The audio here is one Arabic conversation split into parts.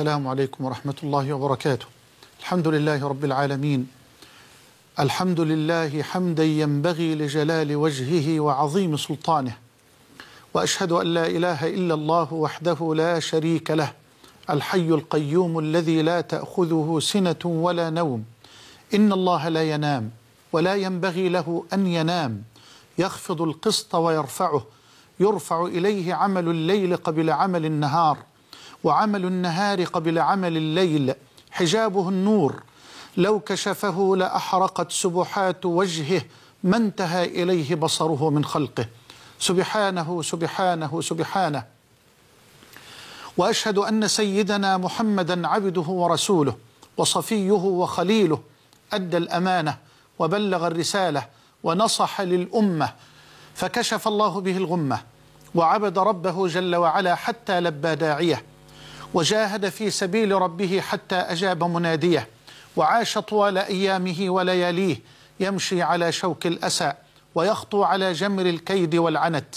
السلام عليكم ورحمة الله وبركاته الحمد لله رب العالمين الحمد لله حمدا ينبغي لجلال وجهه وعظيم سلطانه وأشهد أن لا إله إلا الله وحده لا شريك له الحي القيوم الذي لا تأخذه سنة ولا نوم إن الله لا ينام ولا ينبغي له أن ينام يخفض القسط ويرفعه يرفع إليه عمل الليل قبل عمل النهار وعمل النهار قبل عمل الليل حجابه النور لو كشفه لأحرقت سبحات وجهه ما انتهى إليه بصره من خلقه سبحانه سبحانه سبحانه وأشهد أن سيدنا محمدا عبده ورسوله وصفيه وخليله أدى الأمانة وبلغ الرسالة ونصح للأمة فكشف الله به الغمة وعبد ربه جل وعلا حتى لبى داعيه وجاهد في سبيل ربه حتى أجاب مناديه وعاش طوال أيامه ولياليه يمشي على شوك الأسى ويخطو على جمر الكيد والعنت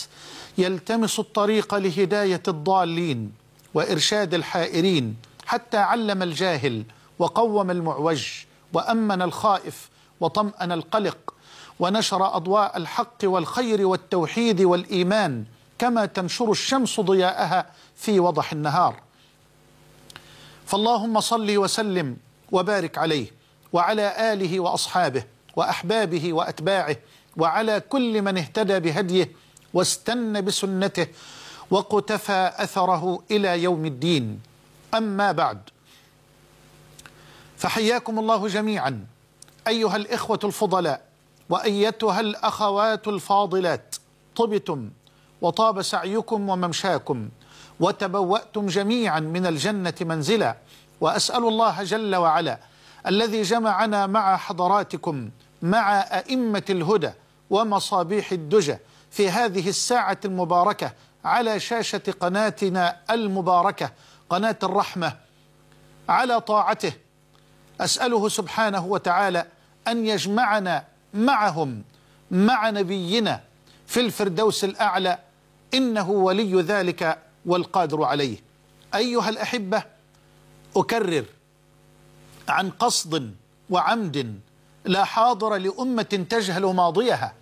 يلتمس الطريق لهداية الضالين وإرشاد الحائرين حتى علم الجاهل وقوم المعوج وأمن الخائف وطمأن القلق ونشر أضواء الحق والخير والتوحيد والإيمان كما تنشر الشمس ضياءها في وضح النهار فاللهم صل وسلم وبارك عليه وعلى آله وأصحابه وأحبابه وأتباعه وعلى كل من اهتدى بهديه واستنى بسنته وقتفى أثره إلى يوم الدين أما بعد فحياكم الله جميعا أيها الإخوة الفضلاء وأيتها الأخوات الفاضلات طبتم وطاب سعيكم وممشاكم وتبوأتم جميعا من الجنة منزلا وأسأل الله جل وعلا الذي جمعنا مع حضراتكم مع أئمة الهدى ومصابيح الدجى في هذه الساعة المباركة على شاشة قناتنا المباركة قناة الرحمة على طاعته أسأله سبحانه وتعالى أن يجمعنا معهم مع نبينا في الفردوس الأعلى إنه ولي ذلك والقادر عليه أيها الأحبة أكرر عن قصد وعمد لا حاضر لأمة تجهل ماضيها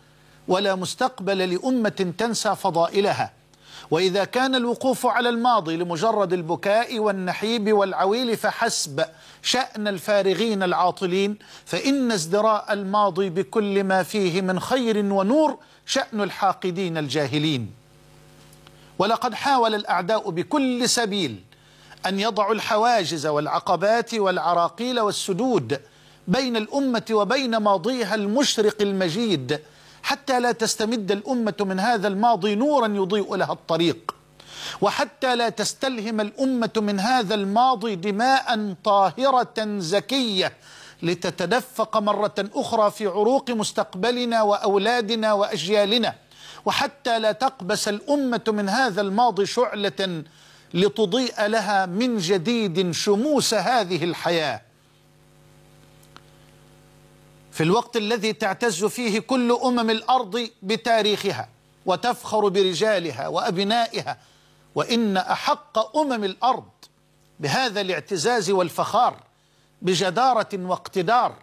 ولا مستقبل لأمة تنسى فضائلها وإذا كان الوقوف على الماضي لمجرد البكاء والنحيب والعويل فحسب شأن الفارغين العاطلين فإن ازدراء الماضي بكل ما فيه من خير ونور شأن الحاقدين الجاهلين ولقد حاول الأعداء بكل سبيل أن يضعوا الحواجز والعقبات والعراقيل والسدود بين الأمة وبين ماضيها المشرق المجيد حتى لا تستمد الأمة من هذا الماضي نورا يضيء لها الطريق وحتى لا تستلهم الأمة من هذا الماضي دماء طاهرة زكية لتتدفق مرة أخرى في عروق مستقبلنا وأولادنا وأجيالنا وحتى لا تقبس الأمة من هذا الماضي شعلة لتضيء لها من جديد شموس هذه الحياة في الوقت الذي تعتز فيه كل أمم الأرض بتاريخها وتفخر برجالها وأبنائها وإن أحق أمم الأرض بهذا الاعتزاز والفخار بجدارة واقتدار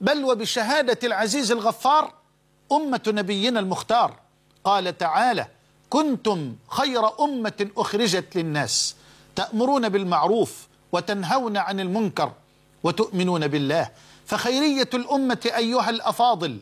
بل وبشهادة العزيز الغفار أمة نبينا المختار قال تعالى كنتم خير أمة أخرجت للناس تأمرون بالمعروف وتنهون عن المنكر وتؤمنون بالله فخيرية الأمة أيها الأفاضل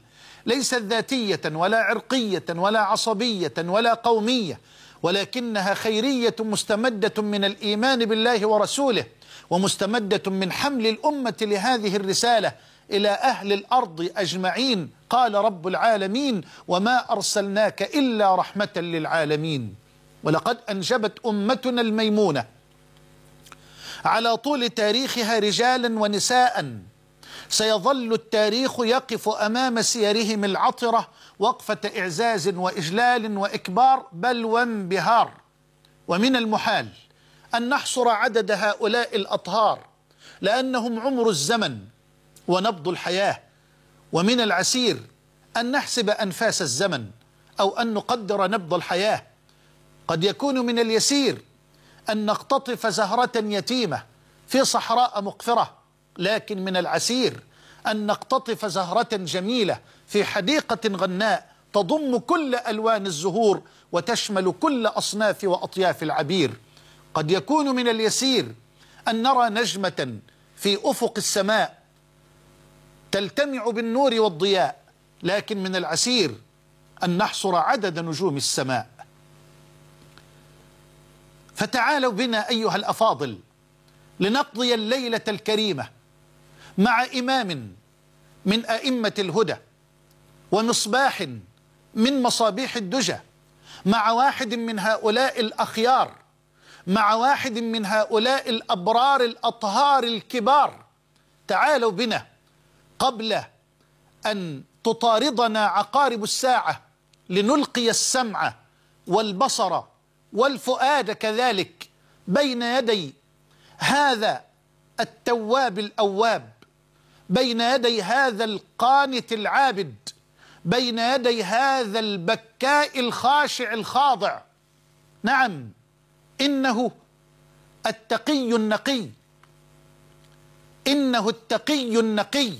ليست ذاتية ولا عرقية ولا عصبية ولا قومية ولكنها خيرية مستمدة من الإيمان بالله ورسوله ومستمدة من حمل الأمة لهذه الرسالة إلى أهل الأرض أجمعين قال رب العالمين وما أرسلناك إلا رحمة للعالمين ولقد أنجبت أمتنا الميمونة على طول تاريخها رجالا ونساء سيظل التاريخ يقف أمام سيرهم العطرة وقفة إعزاز وإجلال وإكبار بل وانبهار ومن المحال أن نحصر عدد هؤلاء الأطهار لأنهم عمر الزمن ونبض الحياة ومن العسير أن نحسب أنفاس الزمن أو أن نقدر نبض الحياة قد يكون من اليسير أن نقتطف زهرة يتيمة في صحراء مقفرة لكن من العسير أن نقتطف زهرة جميلة في حديقة غناء تضم كل ألوان الزهور وتشمل كل أصناف وأطياف العبير قد يكون من اليسير أن نرى نجمة في أفق السماء تلتمع بالنور والضياء لكن من العسير أن نحصر عدد نجوم السماء فتعالوا بنا أيها الأفاضل لنقضي الليلة الكريمة مع إمام من أئمة الهدى ومصباح من مصابيح الدجى مع واحد من هؤلاء الأخيار مع واحد من هؤلاء الأبرار الأطهار الكبار تعالوا بنا قبل أن تطاردنا عقارب الساعة لنلقي السمع والبصر والفؤاد كذلك بين يدي هذا التواب الأواب بين يدي هذا القانت العابد بين يدي هذا البكاء الخاشع الخاضع نعم إنه التقي النقي إنه التقي النقي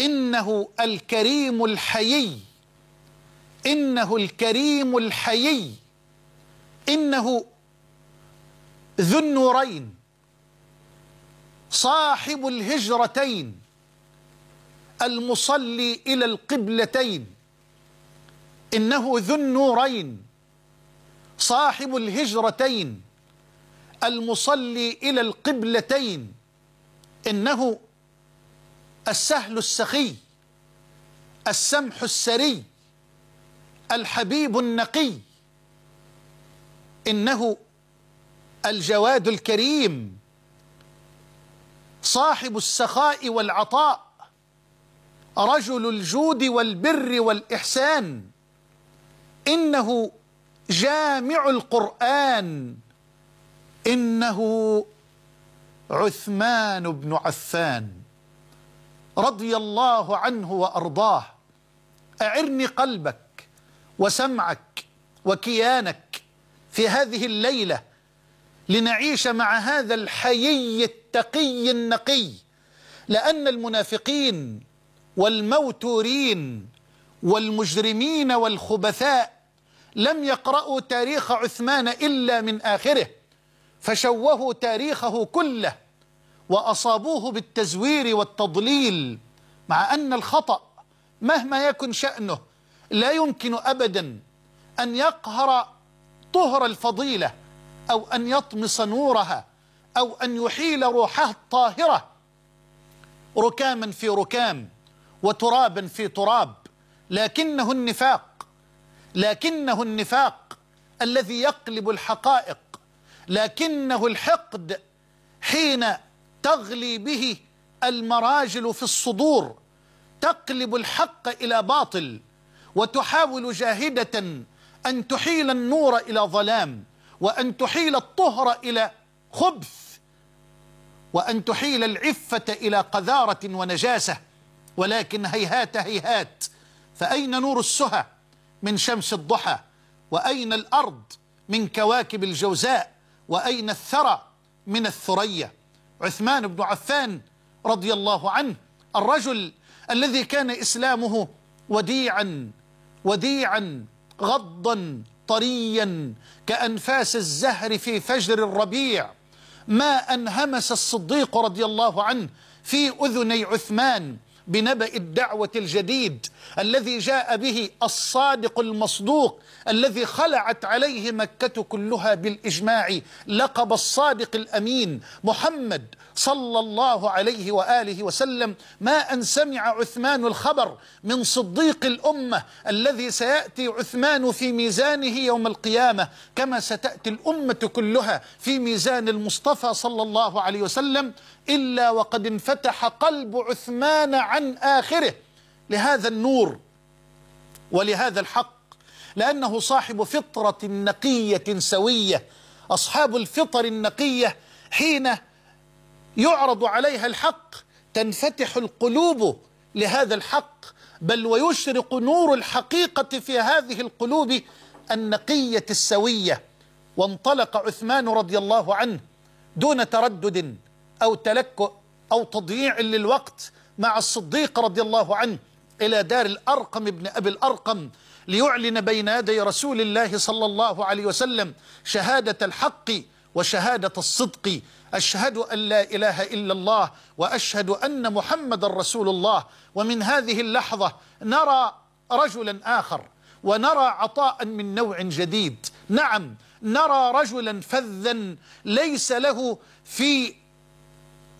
إنه الكريم الحيي إنه الكريم الحيي إنه ذو النورين صاحب الهجرتين المصلي إلى القبلتين إنه ذو النورين صاحب الهجرتين المصلي إلى القبلتين إنه السهل السخي السمح السري الحبيب النقي انه الجواد الكريم صاحب السخاء والعطاء رجل الجود والبر والاحسان انه جامع القران انه عثمان بن عفان رضي الله عنه وأرضاه أعرني قلبك وسمعك وكيانك في هذه الليلة لنعيش مع هذا الحيي التقي النقي لأن المنافقين والموتورين والمجرمين والخبثاء لم يقرأوا تاريخ عثمان إلا من آخره فشوهوا تاريخه كله وأصابوه بالتزوير والتضليل مع أن الخطأ مهما يكن شأنه لا يمكن أبدا أن يقهر طهر الفضيلة أو أن يطمس نورها أو أن يحيل روحها الطاهرة ركاما في ركام وترابا في تراب لكنه النفاق لكنه النفاق الذي يقلب الحقائق لكنه الحقد حين تغلي به المراجل في الصدور تقلب الحق إلى باطل وتحاول جاهدة أن تحيل النور إلى ظلام وأن تحيل الطهر إلى خبث وأن تحيل العفة إلى قذارة ونجاسة ولكن هيهات هيهات فأين نور السهى من شمس الضحى وأين الأرض من كواكب الجوزاء وأين الثرى من الثريا عثمان بن عفان رضي الله عنه الرجل الذي كان إسلامه وديعا وديعا غضا طريا كأنفاس الزهر في فجر الربيع ما أن همس الصديق رضي الله عنه في أذني عثمان بنبأ الدعوة الجديد الذي جاء به الصادق المصدوق الذي خلعت عليه مكة كلها بالإجماع لقب الصادق الأمين محمد صلى الله عليه وآله وسلم ما أن سمع عثمان الخبر من صديق الأمة الذي سيأتي عثمان في ميزانه يوم القيامة كما ستأتي الأمة كلها في ميزان المصطفى صلى الله عليه وسلم إلا وقد انفتح قلب عثمان عن آخره لهذا النور ولهذا الحق لأنه صاحب فطرة نقية سوية أصحاب الفطر النقية حين يعرض عليها الحق تنفتح القلوب لهذا الحق بل ويشرق نور الحقيقة في هذه القلوب النقية السوية وانطلق عثمان رضي الله عنه دون تردد أو تلكؤ أو تضييع للوقت مع الصديق رضي الله عنه إلى دار الأرقم ابن أبي الأرقم ليعلن بين يدي رسول الله صلى الله عليه وسلم شهادة الحق وشهادة الصدق أشهد أن لا إله إلا الله وأشهد أن محمد رسول الله ومن هذه اللحظة نرى رجلا آخر ونرى عطاء من نوع جديد نعم نرى رجلا فذا ليس له في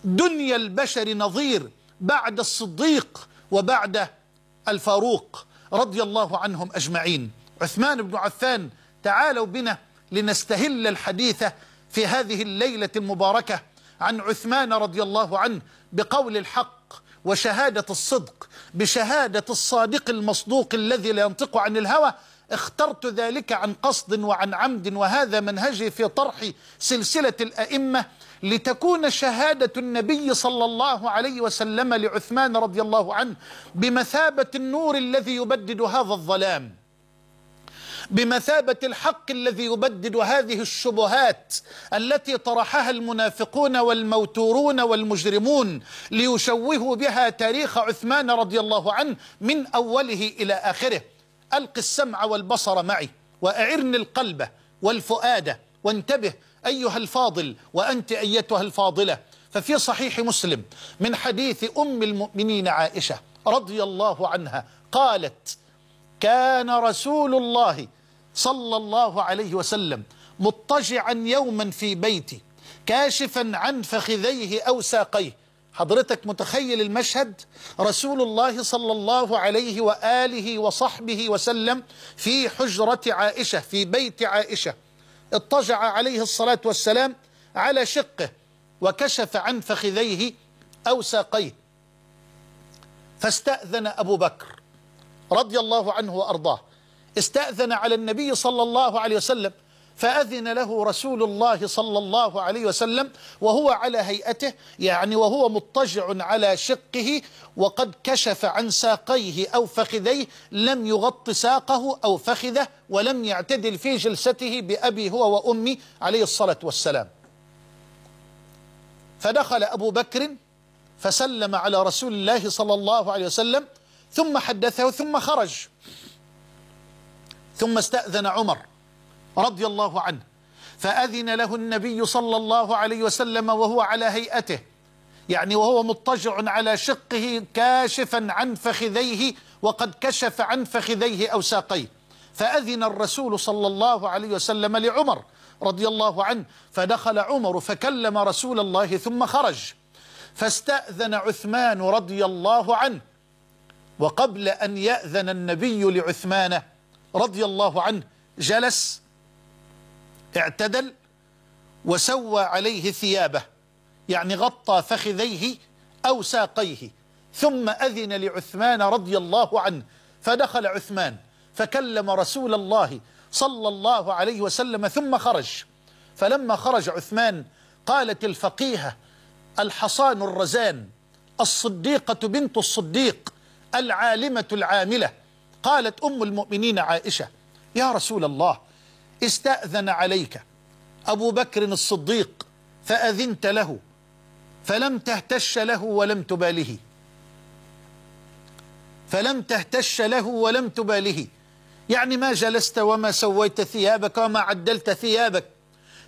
دنيا البشر نظير بعد الصديق وبعد الفاروق رضي الله عنهم أجمعين عثمان بن عفان تعالوا بنا لنستهل الحديث في هذه الليلة المباركة عن عثمان رضي الله عنه بقول الحق وشهادة الصدق بشهادة الصادق المصدوق الذي لا ينطق عن الهوى اخترت ذلك عن قصد وعن عمد وهذا منهجي في طرح سلسلة الأئمة لتكون شهادة النبي صلى الله عليه وسلم لعثمان رضي الله عنه بمثابة النور الذي يبدد هذا الظلام بمثابة الحق الذي يبدد هذه الشبهات التي طرحها المنافقون والموتورون والمجرمون ليشوهوا بها تاريخ عثمان رضي الله عنه من أوله إلى آخره ألق السمع والبصر معي وأعرني القلب والفؤاد وانتبه أيها الفاضل وأنت أيتها الفاضلة ففي صحيح مسلم من حديث أم المؤمنين عائشة رضي الله عنها قالت كان رسول الله صلى الله عليه وسلم مضطجعا يوما في بيتي كاشفا عن فخذيه أو ساقيه حضرتك متخيل المشهد رسول الله صلى الله عليه وآله وصحبه وسلم في حجرة عائشة في بيت عائشة اضطجع عليه الصلاة والسلام على شقه وكشف عن فخذيه أو ساقيه فاستأذن أبو بكر رضي الله عنه وأرضاه استأذن على النبي صلى الله عليه وسلم فأذن له رسول الله صلى الله عليه وسلم وهو على هيئته يعني وهو مضطجع على شقه وقد كشف عن ساقيه أو فخذيه لم يغط ساقه أو فخذه ولم يعتدل في جلسته بأبي هو وأمي عليه الصلاة والسلام فدخل أبو بكر فسلم على رسول الله صلى الله عليه وسلم ثم حدثه ثم خرج ثم استأذن عمر رضي الله عنه فأذن له النبي صلى الله عليه وسلم وهو على هيئته يعني وهو مضطجع على شقه كاشفا عن فخذيه وقد كشف عن فخذيه أو ساقيه فأذن الرسول صلى الله عليه وسلم لعمر رضي الله عنه فدخل عمر فكلم رسول الله ثم خرج فاستأذن عثمان رضي الله عنه وقبل أن يأذن النبي لعثمان رضي الله عنه جلس اعتدل وسوى عليه ثيابه يعني غطى فخذيه أو ساقيه ثم أذن لعثمان رضي الله عنه فدخل عثمان فكلم رسول الله صلى الله عليه وسلم ثم خرج فلما خرج عثمان قالت الفقيهة الحصان الرزان الصديقة بنت الصديق العالمة العاملة قالت أم المؤمنين عائشة يا رسول الله استأذن عليك أبو بكر الصديق فأذنت له فلم تهتش له ولم تباله فلم تهتش له ولم تباله يعني ما جلست وما سويت ثيابك وما عدلت ثيابك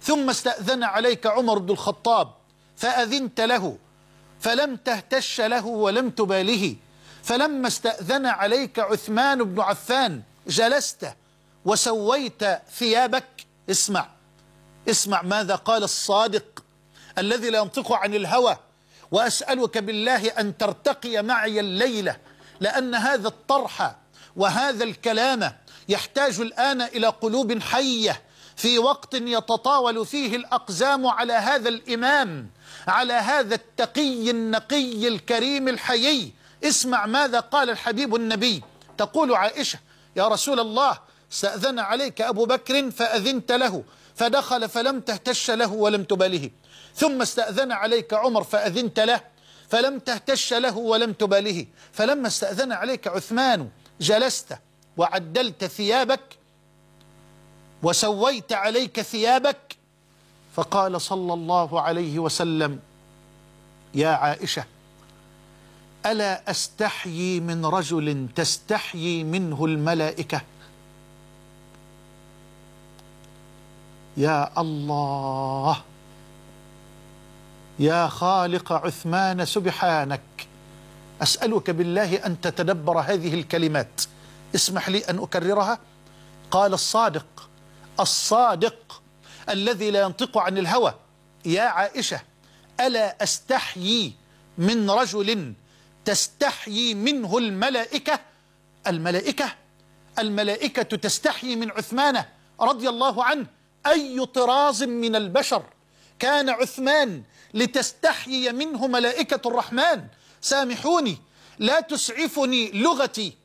ثم استأذن عليك عمر بن الخطاب فأذنت له فلم تهتش له ولم تباله فلما استأذن عليك عثمان بن عفان جلسته وسويت ثيابك اسمع اسمع ماذا قال الصادق الذي لا ينطق عن الهوى وأسألك بالله أن ترتقي معي الليلة لأن هذا الطرح وهذا الكلام يحتاج الآن إلى قلوب حية في وقت يتطاول فيه الأقزام على هذا الإمام على هذا التقي النقي الكريم الحيي اسمع ماذا قال الحبيب النبي تقول عائشة يا رسول الله استأذن عليك أبو بكر فأذنت له فدخل فلم تهتش له ولم تباله ثم استأذن عليك عمر فأذنت له فلم تهتش له ولم تباله فلما استأذن عليك عثمان جلست وعدلت ثيابك وسويت عليك ثيابك فقال صلى الله عليه وسلم يا عائشة ألا أستحيي من رجل تستحيي منه الملائكة يا الله يا خالق عثمان سبحانك أسألك بالله أن تتدبر هذه الكلمات اسمح لي أن أكررها قال الصادق الصادق الذي لا ينطق عن الهوى يا عائشة ألا أستحيي من رجل تستحيي منه الملائكة الملائكة الملائكة تستحيي من عثمان رضي الله عنه أي طراز من البشر كان عثمان لتستحيي منه ملائكة الرحمن سامحوني لا تسعفني لغتي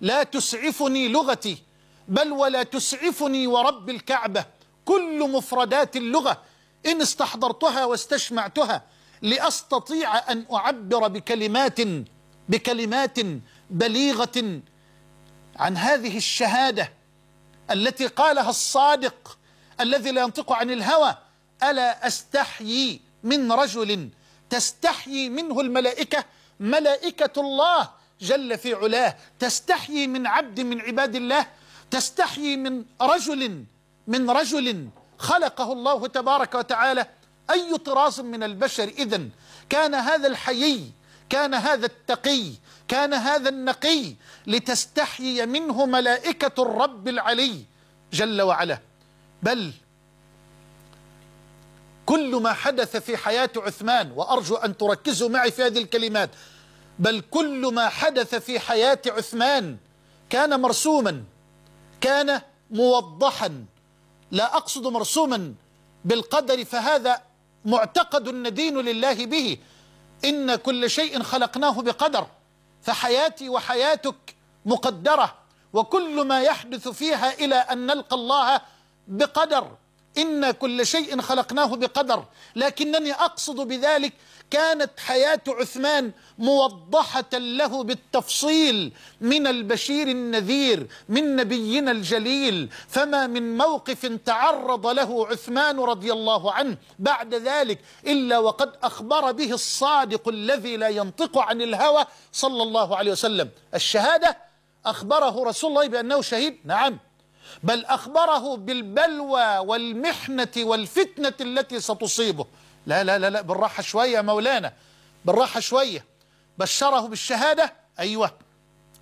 لا تسعفني لغتي بل ولا تسعفني ورب الكعبة كل مفردات اللغة إن استحضرتها واستشمعتها لأستطيع أن أعبر بكلمات بكلمات بليغة عن هذه الشهادة التي قالها الصادق الذي لا ينطق عن الهوى ألا أستحيي من رجل تستحيي منه الملائكة ملائكة الله جل في علاه تستحيي من عبد من عباد الله تستحيي من رجل من رجل خلقه الله تبارك وتعالى أي طراز من البشر إذا كان هذا الحيي كان هذا التقي كان هذا النقي لتستحيي منه ملائكة الرب العلي جل وعلا بل كل ما حدث في حياة عثمان وأرجو أن تركزوا معي في هذه الكلمات بل كل ما حدث في حياة عثمان كان مرسوما كان موضحا لا أقصد مرسوما بالقدر فهذا معتقد ندين لله به إن كل شيء خلقناه بقدر فحياتي وحياتك مقدرة وكل ما يحدث فيها إلى أن نلقى الله بقدر إن كل شيء خلقناه بقدر لكنني أقصد بذلك كانت حياة عثمان موضحة له بالتفصيل من البشير النذير من نبينا الجليل فما من موقف تعرض له عثمان رضي الله عنه بعد ذلك إلا وقد أخبر به الصادق الذي لا ينطق عن الهوى صلى الله عليه وسلم الشهادة أخبره رسول الله بأنه شهيد نعم بل أخبره بالبلوى والمحنة والفتنة التي ستصيبه لا لا لا, لا بالراحة شوية يا مولانا بالراحة شوية بشره بالشهادة أيوة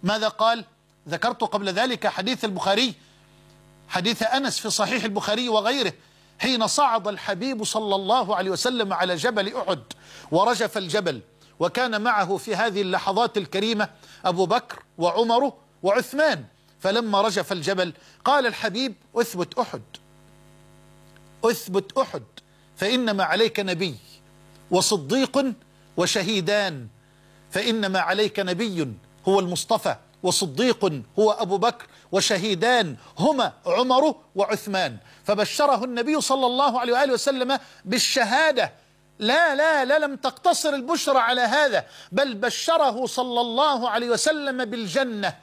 ماذا قال ذكرت قبل ذلك حديث البخاري حديث أنس في صحيح البخاري وغيره حين صعد الحبيب صلى الله عليه وسلم على جبل أحد ورجف الجبل وكان معه في هذه اللحظات الكريمة أبو بكر وعمر وعثمان فلما رجف الجبل قال الحبيب اثبت أحد اثبت أحد فإنما عليك نبي وصديق وشهيدان فإنما عليك نبي هو المصطفى وصديق هو أبو بكر وشهيدان هما عمر وعثمان فبشره النبي صلى الله عليه وآله وسلم بالشهادة لا لا لا لم تقتصر البشرى على هذا بل بشره صلى الله عليه وسلم بالجنة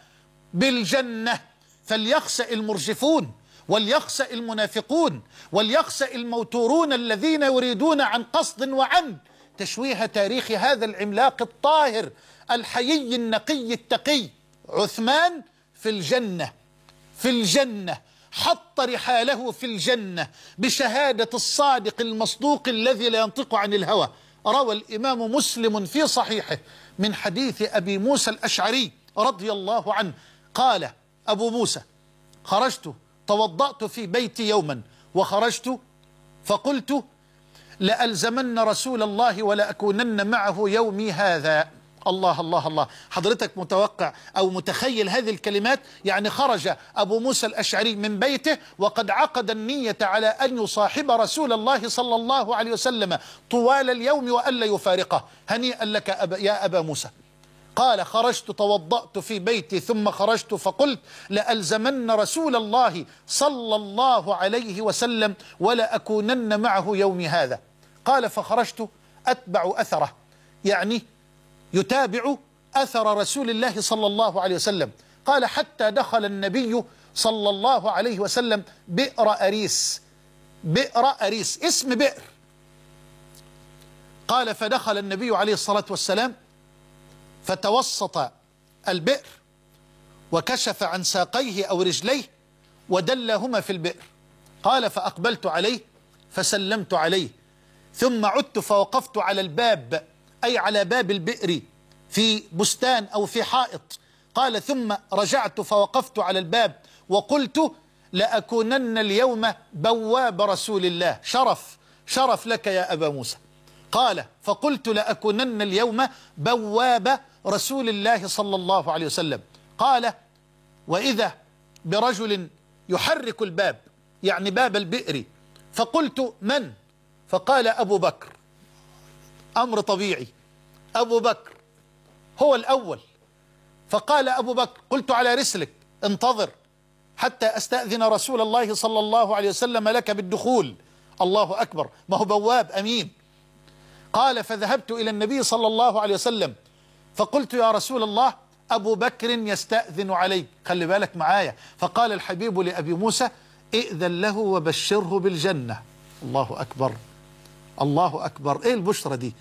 بالجنة فليخسأ المرجفون وليخسأ المنافقون وليخسأ الموتورون الذين يريدون عن قصد وعن تشويه تاريخ هذا العملاق الطاهر الحيي النقي التقي عثمان في الجنة في الجنة حط رحاله في الجنة بشهادة الصادق المصدوق الذي لا ينطق عن الهوى روى الإمام مسلم في صحيحه من حديث أبي موسى الأشعري رضي الله عنه قال أبو موسى خرجت توضأت في بيتي يوما وخرجت فقلت لألزمن رسول الله ولأكونن معه يومي هذا الله الله الله حضرتك متوقع أو متخيل هذه الكلمات يعني خرج أبو موسى الأشعري من بيته وقد عقد النية على أن يصاحب رسول الله صلى الله عليه وسلم طوال اليوم وألا يفارقه هنيئا لك أبا يا أبا موسى قال خرجت توضأت في بيتي ثم خرجت فقلت لألزمن رسول الله صلى الله عليه وسلم ولأكونن معه يومي هذا قال فخرجت أتبع أثره يعني يتابع أثر رسول الله صلى الله عليه وسلم قال حتى دخل النبي صلى الله عليه وسلم بئر أريس بئر أريس اسم بئر قال فدخل النبي عليه الصلاة والسلام فتوسط البئر وكشف عن ساقيه أو رجليه ودلهما في البئر قال فأقبلت عليه فسلمت عليه ثم عدت فوقفت على الباب أي على باب البئر في بستان أو في حائط قال ثم رجعت فوقفت على الباب وقلت لأكونن اليوم بواب رسول الله شرف شرف لك يا أبا موسى قال فقلت لأكونن اليوم بواب رسول الله صلى الله عليه وسلم قال وإذا برجل يحرك الباب يعني باب البئر فقلت من فقال أبو بكر أمر طبيعي أبو بكر هو الأول فقال أبو بكر قلت على رسلك انتظر حتى أستأذن رسول الله صلى الله عليه وسلم لك بالدخول الله أكبر ما هو بواب أمين قال فذهبت إلى النبي صلى الله عليه وسلم فقلت يا رسول الله أبو بكر يستأذن علي خلي بالك معايا فقال الحبيب لأبي موسى ائذن له وبشره بالجنة الله أكبر الله أكبر إيه البشرة دي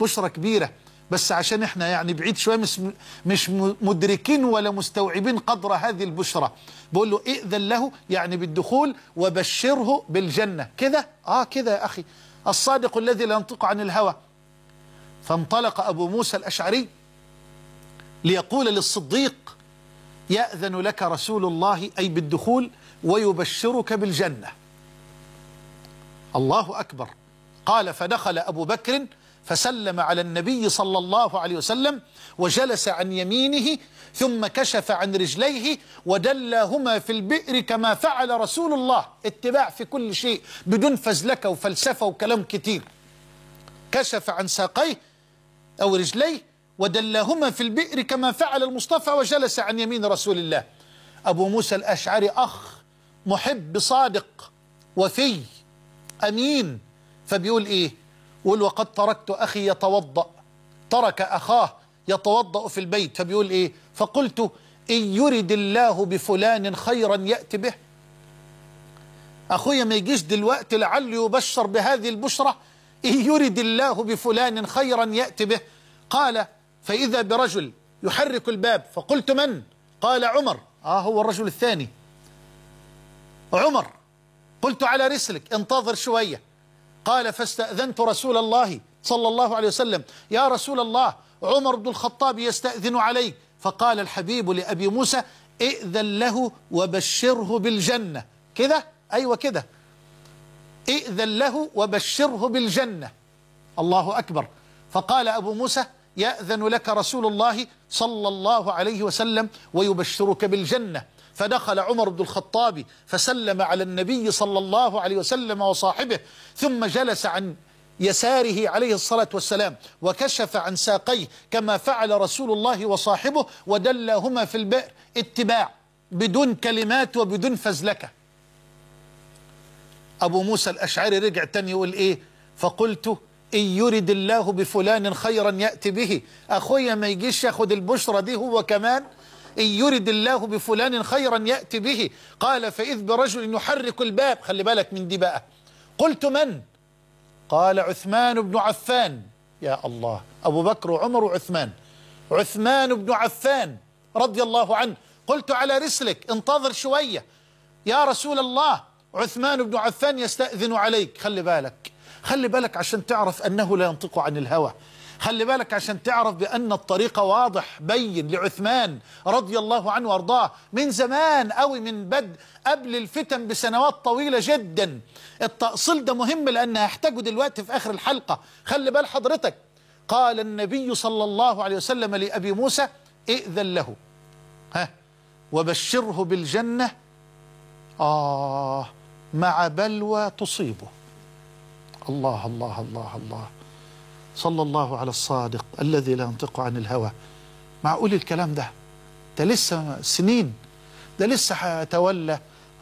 بشرة كبيرة بس عشان احنا يعني بعيد شوية مش, مش مدركين ولا مستوعبين قدر هذه البشرة بقول له ائذن له يعني بالدخول وبشره بالجنة كده آه كده يا أخي الصادق الذي لا ينطق عن الهوى فانطلق أبو موسى الأشعري ليقول للصديق يأذن لك رسول الله أي بالدخول ويبشرك بالجنة الله أكبر قال فدخل أبو بكر فسلم على النبي صلى الله عليه وسلم وجلس عن يمينه ثم كشف عن رجليه ودلاهما في البئر كما فعل رسول الله اتباع في كل شيء بدون فزلكة وفلسفة وكلام كتير كشف عن ساقيه أو رجليه ودلهما في البئر كما فعل المصطفى وجلس عن يمين رسول الله أبو موسى الأشعري أخ محب صادق وفي أمين فبيقول إيه يقول وقد تركت أخي يتوضأ ترك أخاه يتوضأ في البيت فبيقول إيه فقلت إن يرد الله بفلان خيرا يأتي به أخويا ما يجيش دلوقتي لعله يبشر بهذه البشرة إن يرد الله بفلان خيرا يأتي به قال فإذا برجل يحرك الباب فقلت من قال عمر آه هو الرجل الثاني عمر قلت على رسلك انتظر شوية قال فاستأذنت رسول الله صلى الله عليه وسلم يا رسول الله عمر بن الخطاب يستأذن عليك فقال الحبيب لأبي موسى ائذن له وبشره بالجنة كده أيوة كده ائذن له وبشره بالجنة الله أكبر فقال أبو موسى يأذن لك رسول الله صلى الله عليه وسلم ويبشرك بالجنة فدخل عمر بن الخطاب فسلم على النبي صلى الله عليه وسلم وصاحبه ثم جلس عن يساره عليه الصلاة والسلام وكشف عن ساقيه كما فعل رسول الله وصاحبه ودلهما في البئر اتباع بدون كلمات وبدون فزلكة أبو موسى الأشعري رجع تاني يقول إيه فقلت إن يرد الله بفلان خيرا يأتي به أخويا ما يجيش ياخد البشرة دي هو كمان إن يرد الله بفلان خيرا يأتي به قال فإذ برجل يحرك الباب خلي بالك من دي بقى قلت من قال عثمان بن عفان يا الله أبو بكر وعمر وعثمان عثمان بن عفان رضي الله عنه قلت على رسلك انتظر شوية يا رسول الله عثمان بن عفان يستأذن عليك خلي بالك خلي بالك عشان تعرف أنه لا ينطق عن الهوى خلي بالك عشان تعرف بأن الطريق واضح بين لعثمان رضي الله عنه وارضاه من زمان قوي من بدء قبل الفتن بسنوات طويلة جدا التأصيل ده مهم لأن هحتاجه دلوقتي في آخر الحلقة خلي بال حضرتك قال النبي صلى الله عليه وسلم لأبي موسى ائذن له ها وبشره بالجنة آه مع بلوى تصيبه الله الله الله الله صلى الله على الصادق الذي لا ينطق عن الهوى معقول الكلام ده ده لسه سنين ده لسه تولى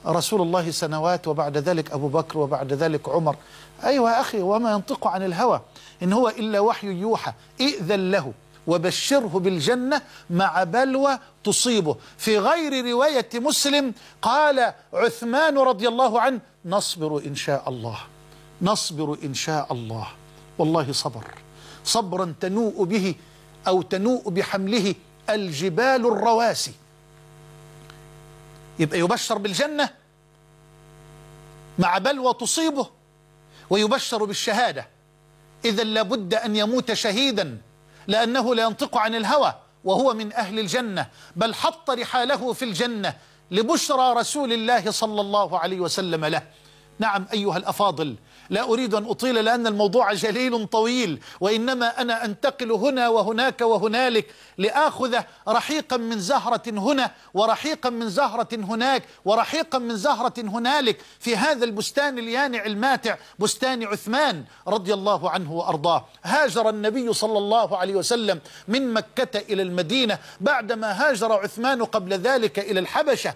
رسول الله سنوات وبعد ذلك أبو بكر وبعد ذلك عمر أيوة أخي وما ينطق عن الهوى إن هو إلا وحي يوحى إئذن له وبشره بالجنة مع بلوى تصيبه في غير رواية مسلم قال عثمان رضي الله عنه نصبر إن شاء الله نصبر إن شاء الله والله صبر صبرا تنوء به أو تنوء بحمله الجبال الرواسي يبقى يبشر بالجنة مع بلوى تصيبه ويبشر بالشهادة إذا لابد أن يموت شهيدا لأنه لا ينطق عن الهوى وهو من أهل الجنة بل حط رحاله في الجنة لبشرى رسول الله صلى الله عليه وسلم له نعم أيها الأفاضل لا أريد أن أطيل لأن الموضوع جليل طويل وإنما أنا أنتقل هنا وهناك وهنالك لآخذ رحيقا من زهرة هنا ورحيقا من زهرة هناك ورحيقا من زهرة هنالك في هذا البستان اليانع الماتع بستان عثمان رضي الله عنه وأرضاه هاجر النبي صلى الله عليه وسلم من مكة إلى المدينة بعدما هاجر عثمان قبل ذلك إلى الحبشة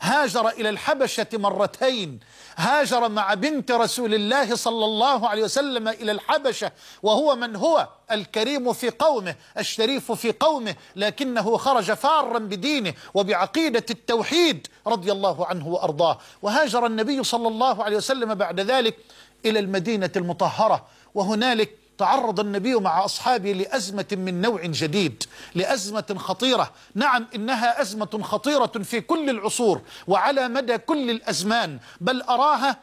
هاجر إلى الحبشة مرتين هاجر مع بنت رسول الله صلى الله عليه وسلم إلى الحبشة وهو من هو الكريم في قومه الشريف في قومه لكنه خرج فارا بدينه وبعقيدة التوحيد رضي الله عنه وأرضاه وهاجر النبي صلى الله عليه وسلم بعد ذلك إلى المدينة المطهرة وهنالك تعرض النبي مع أصحابه لأزمة من نوع جديد لأزمة خطيرة نعم إنها أزمة خطيرة في كل العصور وعلى مدى كل الأزمان بل أراها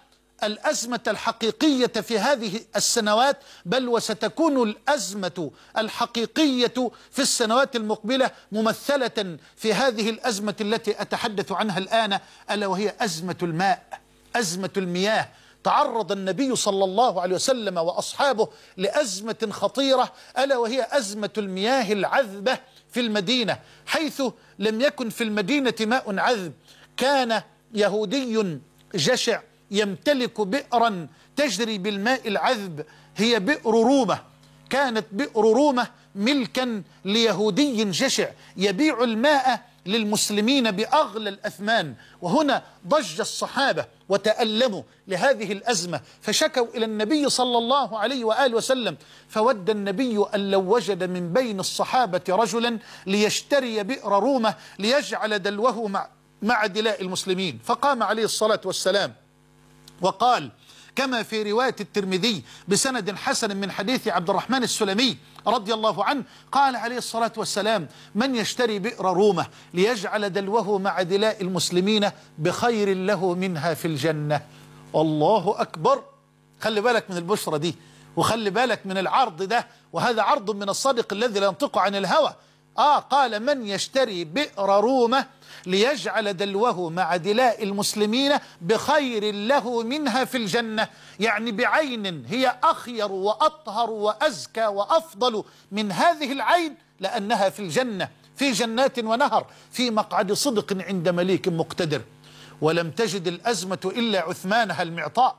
الأزمة الحقيقية في هذه السنوات بل وستكون الأزمة الحقيقية في السنوات المقبلة ممثلة في هذه الأزمة التي أتحدث عنها الآن ألا وهي أزمة الماء أزمة المياه تعرض النبي صلى الله عليه وسلم وأصحابه لأزمة خطيرة ألا وهي أزمة المياه العذبة في المدينة حيث لم يكن في المدينة ماء عذب كان يهودي جشع يمتلك بئرا تجري بالماء العذب هي بئر رومة كانت بئر رومة ملكا ليهودي جشع يبيع الماء للمسلمين بأغلى الأثمان وهنا ضج الصحابة وتألموا لهذه الأزمة فشكوا إلى النبي صلى الله عليه وآله وسلم فود النبي أن لو وجد من بين الصحابة رجلا ليشتري بئر رومة ليجعل دلوه مع, مع دلاء المسلمين فقام عليه الصلاة والسلام وقال كما في رواية الترمذي بسند حسن من حديث عبد الرحمن السلمي رضي الله عنه قال عليه الصلاة والسلام من يشتري بئر رومة ليجعل دلوه مع دلاء المسلمين بخير له منها في الجنة الله أكبر خلي بالك من البشرة دي وخلي بالك من العرض ده وهذا عرض من الصادق الذي لا ينطق عن الهوى آه قال من يشتري بئر رومة ليجعل دلوه مع دلاء المسلمين بخير له منها في الجنة يعني بعين هي أخير وأطهر وأزكى وأفضل من هذه العين لأنها في الجنة في جنات ونهر في مقعد صدق عند مليك مقتدر ولم تجد الأزمة إلا عثمانها المعطاء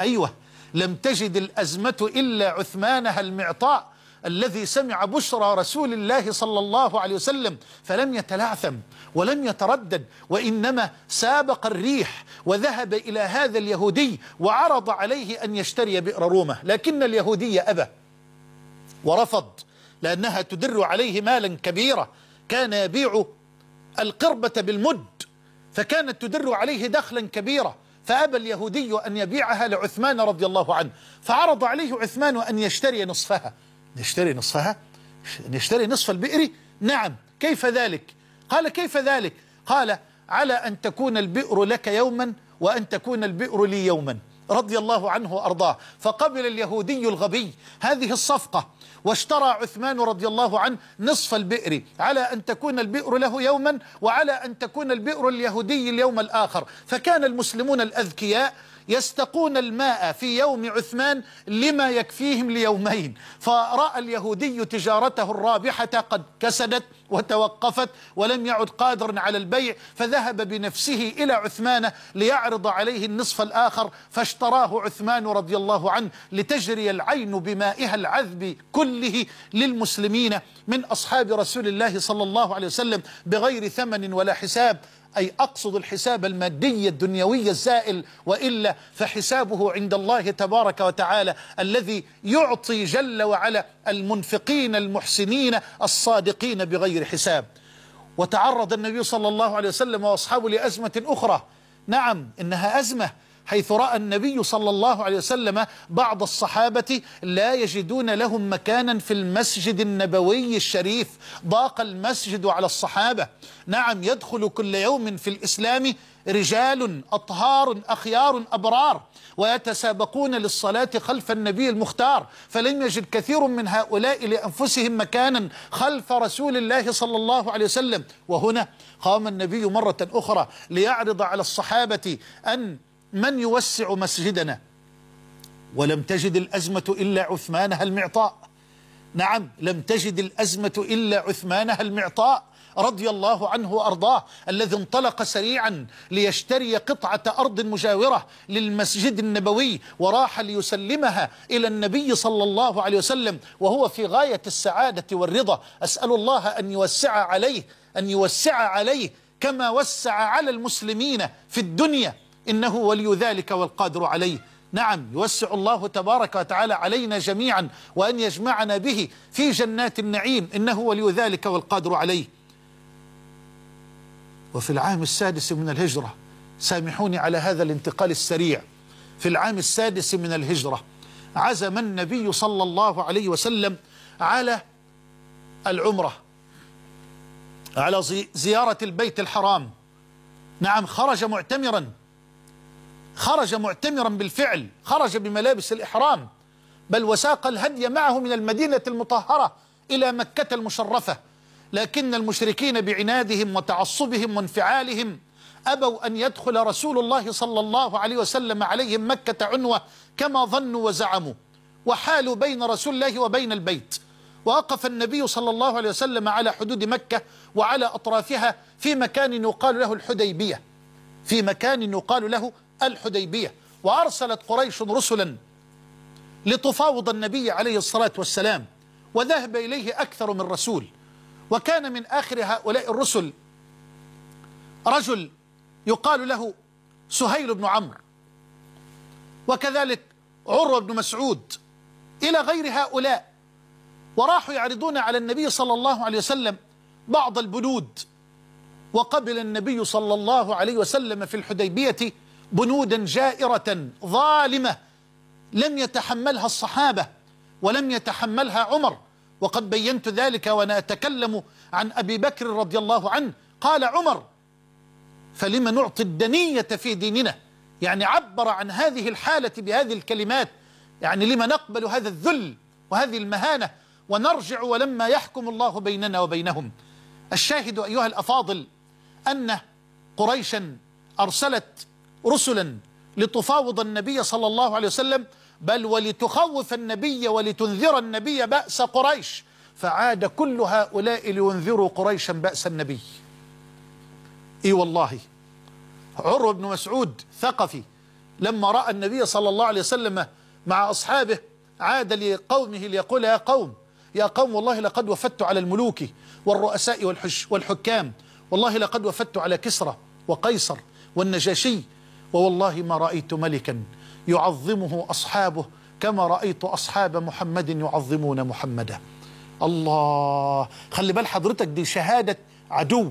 أيوه لم تجد الأزمة إلا عثمانها المعطاء الذي سمع بشرى رسول الله صلى الله عليه وسلم فلم يتلعثم ولم يتردد وإنما سابق الريح وذهب إلى هذا اليهودي وعرض عليه أن يشتري بئر رومة لكن اليهودي أبى ورفض لأنها تدر عليه مالا كبيرة كان يبيع القربة بالمد فكانت تدر عليه دخلا كبيرا فأبى اليهودي أن يبيعها لعثمان رضي الله عنه فعرض عليه عثمان أن يشتري نصفها نشتري نصفها نشتري نصف البئر نعم كيف ذلك قال كيف ذلك قال على أن تكون البئر لك يوما وأن تكون البئر لي يوما رضي الله عنه وأرضاه فقبل اليهودي الغبي هذه الصفقة واشترى عثمان رضي الله عنه نصف البئر على أن تكون البئر له يوما وعلى أن تكون البئر اليهودي اليوم الآخر فكان المسلمون الأذكياء يستقون الماء في يوم عثمان لما يكفيهم ليومين فرأى اليهودي تجارته الرابحة قد كسدت وتوقفت ولم يعد قادرا على البيع فذهب بنفسه إلى عثمان ليعرض عليه النصف الآخر فاشتراه عثمان رضي الله عنه لتجري العين بمائها العذب كله للمسلمين من أصحاب رسول الله صلى الله عليه وسلم بغير ثمن ولا حساب أي أقصد الحساب المادي الدنيوي الزائل وإلا فحسابه عند الله تبارك وتعالى الذي يعطي جل وعلا المنفقين المحسنين الصادقين بغير حساب وتعرض النبي صلى الله عليه وسلم وأصحابه لأزمة أخرى نعم إنها أزمة حيث رأى النبي صلى الله عليه وسلم بعض الصحابة لا يجدون لهم مكانا في المسجد النبوي الشريف ضاق المسجد على الصحابة نعم يدخل كل يوم في الإسلام رجال أطهار أخيار أبرار ويتسابقون للصلاة خلف النبي المختار فلم يجد كثير من هؤلاء لأنفسهم مكانا خلف رسول الله صلى الله عليه وسلم وهنا قام النبي مرة أخرى ليعرض على الصحابة أن من يوسع مسجدنا ولم تجد الأزمة إلا عثمانها المعطاء نعم لم تجد الأزمة إلا عثمانها المعطاء رضي الله عنه وأرضاه الذي انطلق سريعا ليشتري قطعة أرض مجاورة للمسجد النبوي وراح ليسلمها إلى النبي صلى الله عليه وسلم وهو في غاية السعادة والرضا أسأل الله أن يوسع عليه أن يوسع عليه كما وسع على المسلمين في الدنيا إنه ولي ذلك والقادر عليه نعم يوسع الله تبارك وتعالى علينا جميعا وأن يجمعنا به في جنات النعيم إنه ولي ذلك والقادر عليه وفي العام السادس من الهجرة سامحوني على هذا الانتقال السريع في العام السادس من الهجرة عزم النبي صلى الله عليه وسلم على العمرة على زيارة البيت الحرام نعم خرج معتمرا خرج معتمرا بالفعل خرج بملابس الإحرام بل وساق الهدي معه من المدينة المطهرة إلى مكة المشرفة لكن المشركين بعنادهم وتعصبهم وانفعالهم أبوا أن يدخل رسول الله صلى الله عليه وسلم عليهم مكة عنوة كما ظنوا وزعموا وحالوا بين رسول الله وبين البيت وقف النبي صلى الله عليه وسلم على حدود مكة وعلى أطرافها في مكان يقال له الحديبية في مكان يقال له الحديبية وأرسلت قريش رسلا لتفاوض النبي عليه الصلاة والسلام وذهب إليه أكثر من رسول وكان من آخر هؤلاء الرسل رجل يقال له سهيل بن عمرو وكذلك عروة بن مسعود إلى غير هؤلاء وراحوا يعرضون على النبي صلى الله عليه وسلم بعض البنود وقبل النبي صلى الله عليه وسلم في الحديبية بنودا جائرة ظالمة لم يتحملها الصحابة ولم يتحملها عمر وقد بينت ذلك وأنا أتكلم عن أبي بكر رضي الله عنه قال عمر فلما نعطي الدنية في ديننا يعني عبر عن هذه الحالة بهذه الكلمات يعني لما نقبل هذا الذل وهذه المهانة ونرجع ولما يحكم الله بيننا وبينهم الشاهد أيها الأفاضل أن قريشا أرسلت رسلا لتفاوض النبي صلى الله عليه وسلم بل ولتخوف النبي ولتنذر النبي بأس قريش فعاد كل هؤلاء لينذروا قريشا بأس النبي اي والله عروة بن مسعود ثقفي لما رأى النبي صلى الله عليه وسلم مع أصحابه عاد لقومه ليقول يا قوم يا قوم والله لقد وفدت على الملوك والرؤساء والحش والحكام والله لقد وفدت على كسرى وقيصر والنجاشي ووالله ما رأيت ملكا يعظمه أصحابه كما رأيت أصحاب محمد يعظمون محمدا الله خلي بال حضرتك دي شهادة عدو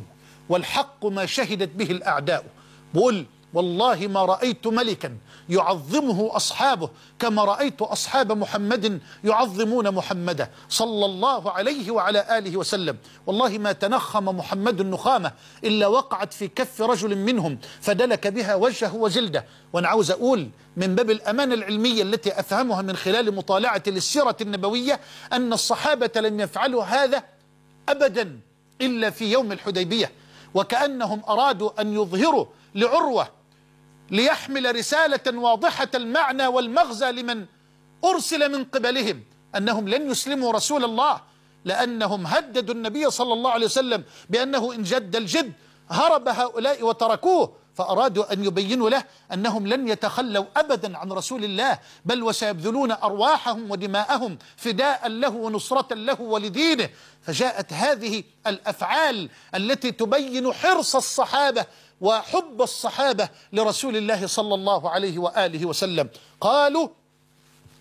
والحق ما شهدت به الأعداء بقول والله ما رأيت ملكا يعظمه أصحابه كما رأيت أصحاب محمد يعظمون محمدا صلى الله عليه وعلى آله وسلم والله ما تنخم محمد النخامة إلا وقعت في كف رجل منهم فدلك بها وجهه وجلده وأنا عاوز أقول من باب الأمانة العلمية التي أفهمها من خلال مطالعة للسيرة النبوية أن الصحابة لم يفعلوا هذا أبدا إلا في يوم الحديبية وكأنهم أرادوا أن يظهروا لعروة ليحمل رسالة واضحة المعنى والمغزى لمن أرسل من قبلهم أنهم لن يسلموا رسول الله لأنهم هددوا النبي صلى الله عليه وسلم بأنه إن جد الجد هرب هؤلاء وتركوه فأرادوا أن يبينوا له أنهم لن يتخلوا أبدا عن رسول الله بل وسيبذلون أرواحهم ودماءهم فداء له ونصرة له ولدينه فجاءت هذه الأفعال التي تبين حرص الصحابة وحب الصحابة لرسول الله صلى الله عليه وآله وسلم قالوا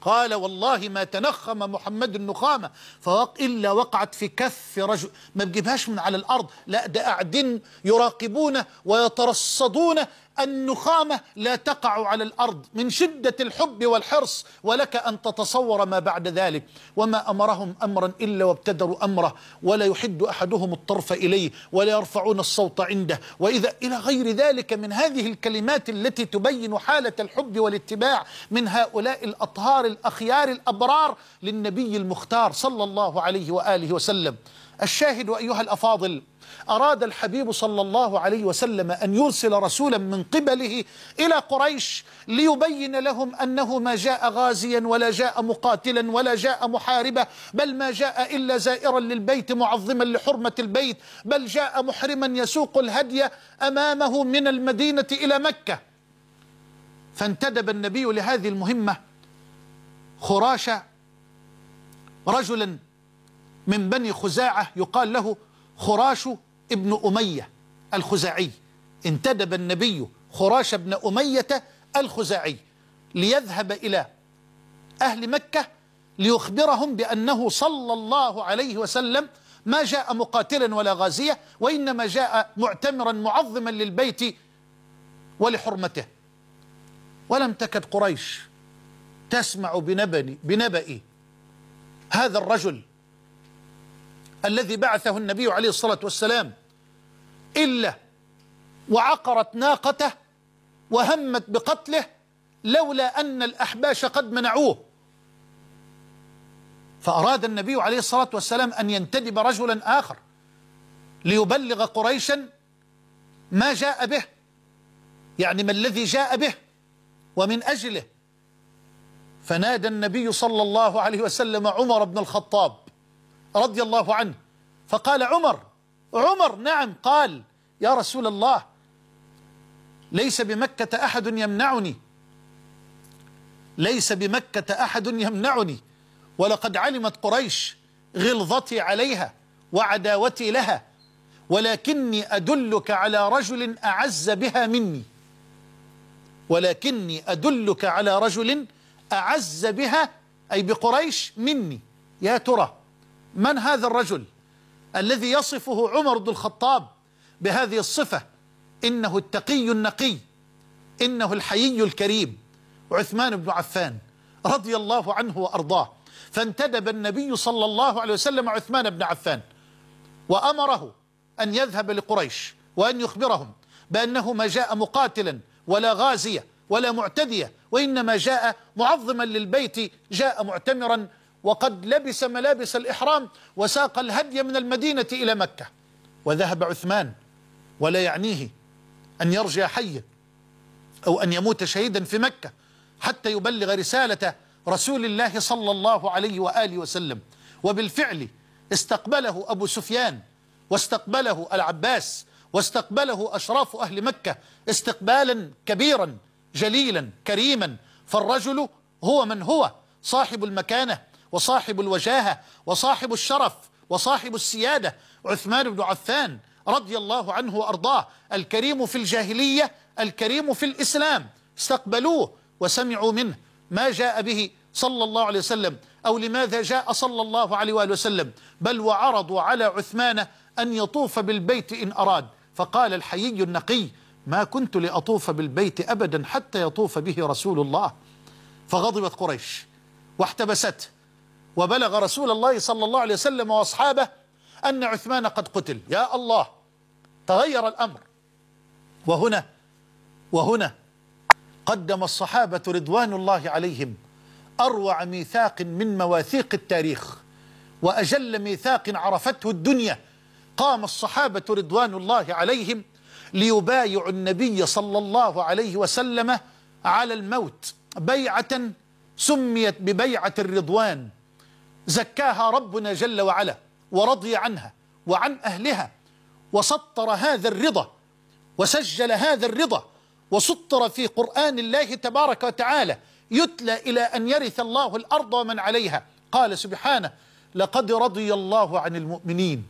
قال والله ما تنخم محمد النخامة فوق إلا وقعت في كف رجل ما بجيبهاش من على الأرض لا ده قاعدين يراقبونه ويترصدونه النخامة لا تقع على الأرض من شدة الحب والحرص ولك أن تتصور ما بعد ذلك وما أمرهم أمرا إلا وابتدروا أمره ولا يحد أحدهم الطرف إليه ولا يرفعون الصوت عنده وإذا إلى غير ذلك من هذه الكلمات التي تبين حالة الحب والاتباع من هؤلاء الأطهار الأخيار الأبرار للنبي المختار صلى الله عليه وآله وسلم الشاهد أيها الأفاضل أراد الحبيب صلى الله عليه وسلم أن يرسل رسولا من قبله إلى قريش ليبين لهم أنه ما جاء غازيا ولا جاء مقاتلا ولا جاء محاربة بل ما جاء إلا زائرا للبيت معظما لحرمة البيت بل جاء محرما يسوق الهدي أمامه من المدينة إلى مكة فانتدب النبي لهذه المهمة خراشة رجلا من بني خزاعة يقال له خراش ابن أمية الخزاعي انتدب النبي خراش بن أمية الخزاعي ليذهب إلى أهل مكة ليخبرهم بأنه صلى الله عليه وسلم ما جاء مقاتلا ولا غازية وإنما جاء معتمرا معظما للبيت ولحرمته ولم تكد قريش تسمع بنبأ, بنبأ هذا الرجل الذي بعثه النبي عليه الصلاة والسلام إلا وعقرت ناقته وهمت بقتله لولا أن الأحباش قد منعوه فأراد النبي عليه الصلاة والسلام أن ينتدب رجلا آخر ليبلغ قريشا ما جاء به يعني ما الذي جاء به ومن أجله فنادى النبي صلى الله عليه وسلم عمر بن الخطاب رضي الله عنه فقال عمر عمر نعم قال يا رسول الله ليس بمكة أحد يمنعني ليس بمكة أحد يمنعني ولقد علمت قريش غلظتي عليها وعداوتي لها ولكني أدلك على رجل أعز بها مني ولكني أدلك على رجل أعز بها أي بقريش مني يا ترى من هذا الرجل الذي يصفه عمر بن الخطاب بهذه الصفة إنه التقي النقي إنه الحيي الكريم عثمان بن عفان رضي الله عنه وأرضاه فانتدب النبي صلى الله عليه وسلم عثمان بن عفان وأمره أن يذهب لقريش وأن يخبرهم بأنه ما جاء مقاتلا ولا غازية ولا معتدية وإنما جاء معظما للبيت جاء معتمرا وقد لبس ملابس الإحرام وساق الهدي من المدينة إلى مكة وذهب عثمان ولا يعنيه أن يرجع حيا أو أن يموت شهيدا في مكة حتى يبلغ رسالة رسول الله صلى الله عليه وآله وسلم وبالفعل استقبله أبو سفيان واستقبله العباس واستقبله أشراف أهل مكة استقبالا كبيرا جليلا كريما فالرجل هو من هو صاحب المكانة وصاحب الوجاهة وصاحب الشرف وصاحب السيادة عثمان بن عفان رضي الله عنه وأرضاه الكريم في الجاهلية الكريم في الإسلام استقبلوه وسمعوا منه ما جاء به صلى الله عليه وسلم أو لماذا جاء صلى الله عليه وآله وسلم بل وعرضوا على عثمان أن يطوف بالبيت إن أراد فقال الحيي النقي ما كنت لأطوف بالبيت أبدا حتى يطوف به رسول الله فغضبت قريش واحتبسته وبلغ رسول الله صلى الله عليه وسلم وأصحابه أن عثمان قد قتل يا الله تغير الأمر وهنا وهنا قدم الصحابة رضوان الله عليهم أروع ميثاق من مواثيق التاريخ وأجل ميثاق عرفته الدنيا قام الصحابة رضوان الله عليهم ليبايعوا النبي صلى الله عليه وسلم على الموت بيعة سميت ببيعة الرضوان زكاها ربنا جل وعلا ورضي عنها وعن أهلها وسطر هذا الرضا وسجل هذا الرضا وسطر في قرآن الله تبارك وتعالى يتلى إلى أن يرث الله الأرض ومن عليها قال سبحانه لقد رضي الله عن المؤمنين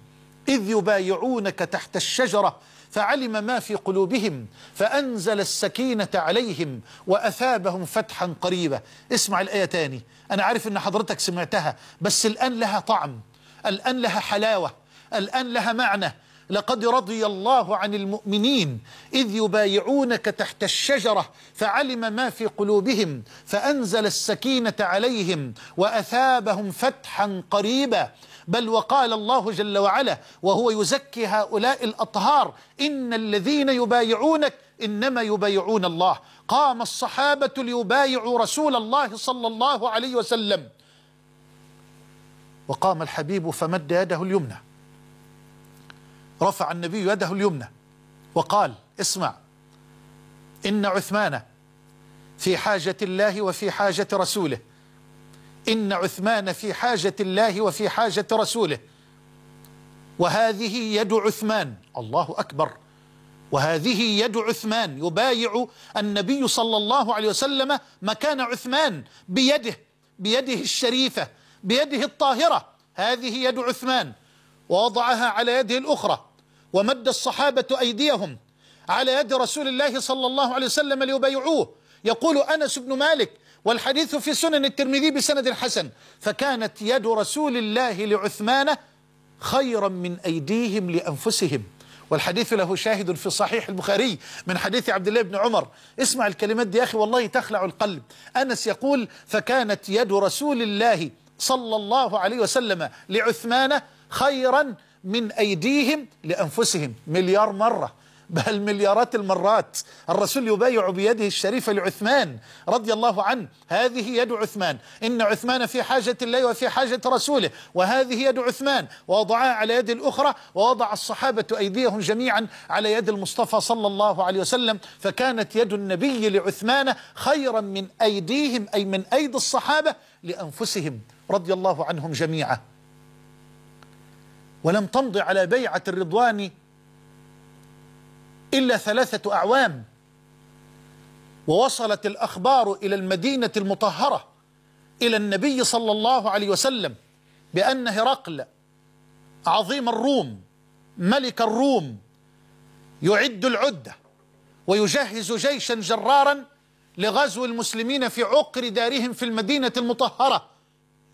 إذ يبايعونك تحت الشجرة فعلم ما في قلوبهم فأنزل السكينة عليهم وأثابهم فتحا قريبا اسمع الآية تاني أنا عارف أن حضرتك سمعتها بس الآن لها طعم الآن لها حلاوة الآن لها معنى لقد رضي الله عن المؤمنين إذ يبايعونك تحت الشجرة فعلم ما في قلوبهم فأنزل السكينة عليهم وأثابهم فتحا قريبا بل وقال الله جل وعلا وهو يزكي هؤلاء الأطهار إن الذين يبايعونك إنما يبايعون الله قام الصحابة ليبايعوا رسول الله صلى الله عليه وسلم وقام الحبيب فمد يده اليمنى رفع النبي يده اليمنى وقال اسمع إن عثمان في حاجة الله وفي حاجة رسوله إن عثمان في حاجة الله وفي حاجة رسوله وهذه يد عثمان الله أكبر وهذه يد عثمان يبايع النبي صلى الله عليه وسلم مكان عثمان بيده بيده الشريفة بيده الطاهرة هذه يد عثمان ووضعها على يده الأخرى ومد الصحابة أيديهم على يد رسول الله صلى الله عليه وسلم ليبايعوه يقول أنس بن مالك والحديث في سنن الترمذي بسند حسن فكانت يد رسول الله لعثمان خيرا من أيديهم لأنفسهم والحديث له شاهد في صحيح البخاري من حديث عبد الله بن عمر اسمع الكلمات دي يا أخي والله تخلع القلب أنس يقول فكانت يد رسول الله صلى الله عليه وسلم لعثمان خيرا من أيديهم لأنفسهم مليار مرة بل مليارات المرات الرسول يبايع بيده الشريفة لعثمان رضي الله عنه هذه يد عثمان إن عثمان في حاجة الله وفي حاجة رسوله وهذه يد عثمان ووضعها على يد الأخرى ووضع الصحابة أيديهم جميعا على يد المصطفى صلى الله عليه وسلم فكانت يد النبي لعثمان خيرا من أيديهم أي من أيدي الصحابة لأنفسهم رضي الله عنهم جميعا ولم تمضي على بيعة الرضوان إلا ثلاثة أعوام ووصلت الأخبار إلى المدينة المطهرة إلى النبي صلى الله عليه وسلم بأن هرقل عظيم الروم ملك الروم يعد العدة ويجهز جيشا جرارا لغزو المسلمين في عقر دارهم في المدينة المطهرة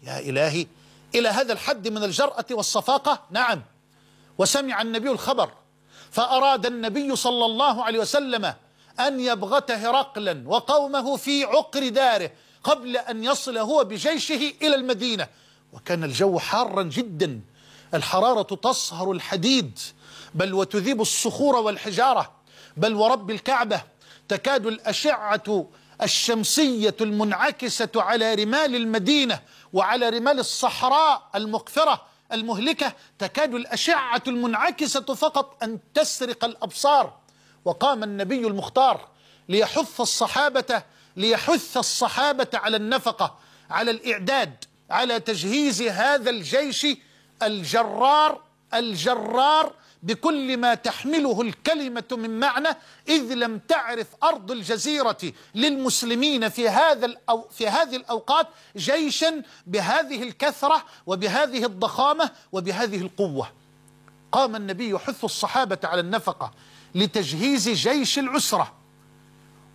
يا إلهي إلى هذا الحد من الجرأة والصفاقة نعم وسمع النبي الخبر فأراد النبي صلى الله عليه وسلم أن يبغت هرقلا وقومه في عقر داره قبل أن يصل هو بجيشه إلى المدينة وكان الجو حارا جدا الحرارة تصهر الحديد بل وتذيب الصخور والحجارة بل ورب الكعبة تكاد الأشعة الشمسية المنعكسة على رمال المدينة وعلى رمال الصحراء المقفرة المهلكة تكاد الأشعة المنعكسة فقط أن تسرق الأبصار وقام النبي المختار ليحث الصحابة ليحث الصحابة على النفقة على الإعداد على تجهيز هذا الجيش الجرار الجرار بكل ما تحمله الكلمة من معنى إذ لم تعرف أرض الجزيرة للمسلمين في هذا الأو في هذه الأوقات جيشا بهذه الكثرة وبهذه الضخامة وبهذه القوة قام النبي يحث الصحابة على النفقة لتجهيز جيش العسرة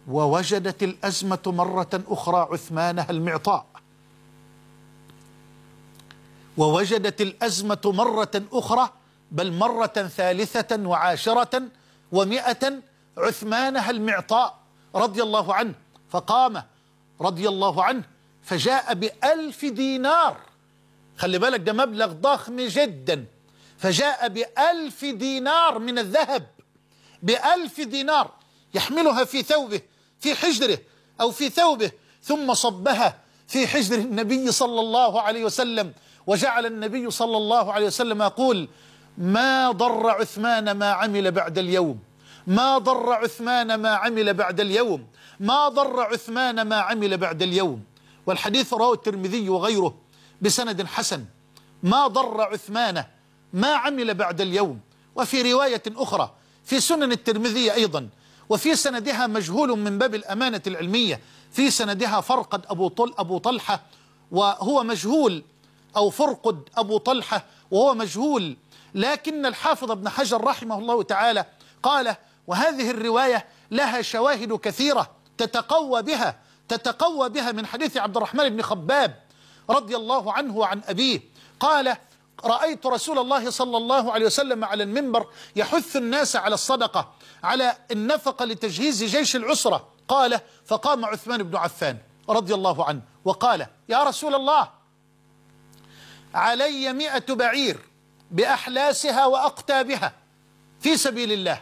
ووجدت الأزمة مرة أخرى عثمانها المعطاء ووجدت الأزمة مرة أخرى بل مرة ثالثة وعاشرة ومئة عثمانها المعطاء رضي الله عنه فقام رضي الله عنه فجاء بألف دينار خلي بالك ده مبلغ ضخم جدا فجاء بألف دينار من الذهب بألف دينار يحملها في ثوبه في حجره أو في ثوبه ثم صبها في حجر النبي صلى الله عليه وسلم وجعل النبي صلى الله عليه وسلم يقول ما ضر عثمان ما عمل بعد اليوم ما ضر عثمان ما عمل بعد اليوم ما ضر عثمان ما عمل بعد اليوم والحديث رواه الترمذي وغيره بسند حسن ما ضر عثمان ما عمل بعد اليوم وفي رواية أخرى في سنن الترمذي أيضا وفي سندها مجهول من باب الأمانة العلمية في سندها فرقد أبو, طل أبو طلحة وهو مجهول أو فرقد أبو طلحة وهو مجهول لكن الحافظ ابن حجر رحمه الله تعالى قال وهذه الرواية لها شواهد كثيرة تتقوى بها تتقوى بها من حديث عبد الرحمن بن خباب رضي الله عنه وعن أبيه قال رأيت رسول الله صلى الله عليه وسلم على المنبر يحث الناس على الصدقة على النفقة لتجهيز جيش العسرة قال فقام عثمان بن عفان رضي الله عنه وقال يا رسول الله علي مئة بعير بأحلاسها وأقتابها في سبيل الله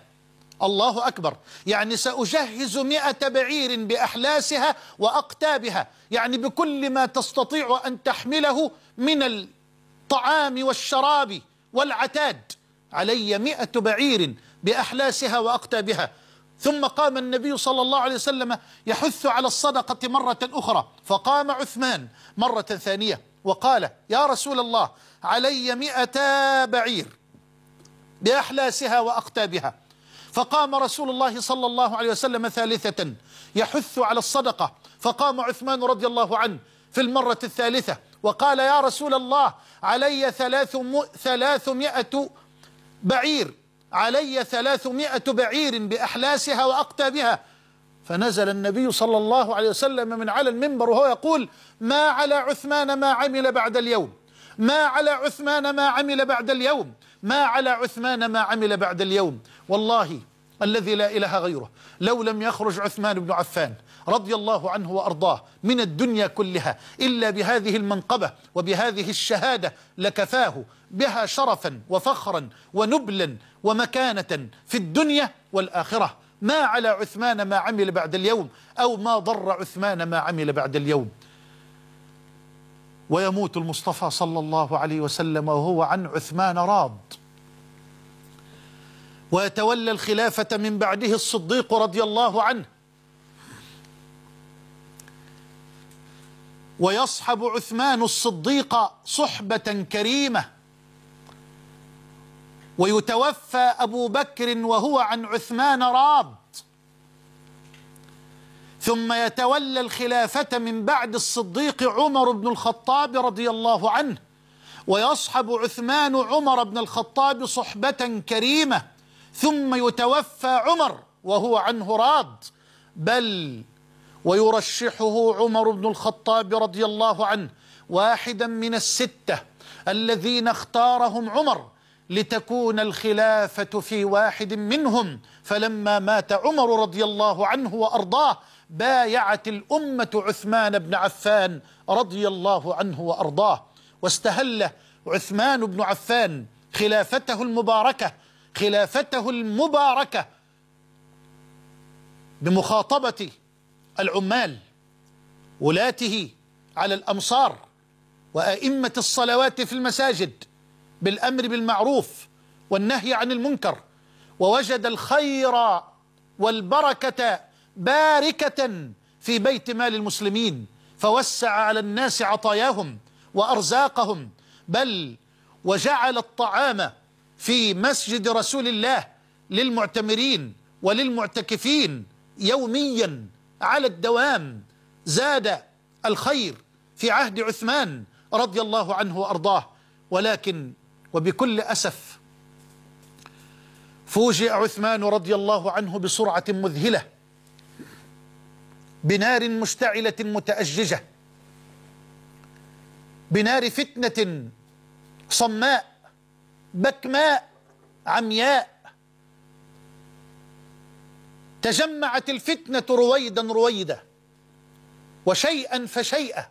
الله أكبر يعني سأجهز مئة بعير بأحلاسها وأقتابها يعني بكل ما تستطيع أن تحمله من الطعام والشراب والعتاد علي مئة بعير بأحلاسها وأقتابها ثم قام النبي صلى الله عليه وسلم يحث على الصدقة مرة أخرى فقام عثمان مرة ثانية وقال يا رسول الله علي مئتا بعير بأحلاسها وأقتابها فقام رسول الله صلى الله عليه وسلم ثالثة يحث على الصدقة فقام عثمان رضي الله عنه في المرة الثالثة وقال يا رسول الله علي ثلاثمائة بعير علي ثلاثمائة بعير بأحلاسها وأقتابها فنزل النبي صلى الله عليه وسلم من على المنبر وهو يقول ما على عثمان ما عمل بعد اليوم ما على عثمان ما عمل بعد اليوم ما على عثمان ما عمل بعد اليوم والله الذي لا إله غيره لو لم يخرج عثمان بن عفان رضي الله عنه وأرضاه من الدنيا كلها إلا بهذه المنقبة وبهذه الشهادة لكفاه بها شرفا وفخرا ونبلا ومكانة في الدنيا والآخرة ما على عثمان ما عمل بعد اليوم أو ما ضر عثمان ما عمل بعد اليوم ويموت المصطفى صلى الله عليه وسلم وهو عن عثمان راض ويتولى الخلافة من بعده الصديق رضي الله عنه ويصحب عثمان الصديق صحبة كريمة ويتوفى أبو بكر وهو عن عثمان راض ثم يتولى الخلافة من بعد الصديق عمر بن الخطاب رضي الله عنه ويصحب عثمان عمر بن الخطاب صحبة كريمة ثم يتوفى عمر وهو عنه راض بل ويرشحه عمر بن الخطاب رضي الله عنه واحدا من الستة الذين اختارهم عمر لتكون الخلافة في واحد منهم فلما مات عمر رضي الله عنه وأرضاه بايعت الأمة عثمان بن عفان رضي الله عنه وأرضاه واستهل عثمان بن عفان خلافته المباركة خلافته المباركة بمخاطبة العمال ولاته على الأمصار وأئمة الصلوات في المساجد بالأمر بالمعروف والنهي عن المنكر ووجد الخير والبركة باركة في بيت مال المسلمين فوسع على الناس عطاياهم وأرزاقهم بل وجعل الطعام في مسجد رسول الله للمعتمرين وللمعتكفين يوميا على الدوام زاد الخير في عهد عثمان رضي الله عنه وأرضاه ولكن وبكل أسف فوجئ عثمان رضي الله عنه بسرعة مذهلة بنار مشتعلة متأججة بنار فتنة صماء بكماء عمياء تجمعت الفتنة رويدا رويدا وشيئا فشيئا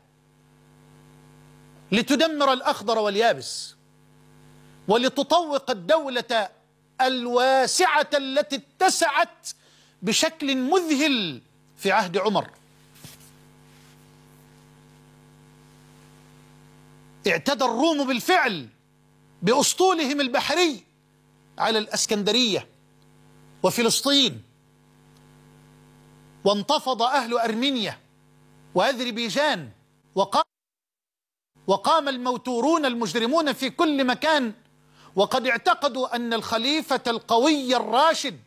لتدمر الأخضر واليابس ولتطوق الدولة الواسعة التي اتسعت بشكل مذهل في عهد عمر اعتدى الروم بالفعل بأسطولهم البحري على الأسكندرية وفلسطين وانتفض أهل أرمينيا وأذربيجان وقام وقام الموتورون المجرمون في كل مكان وقد اعتقدوا أن الخليفة القوي الراشد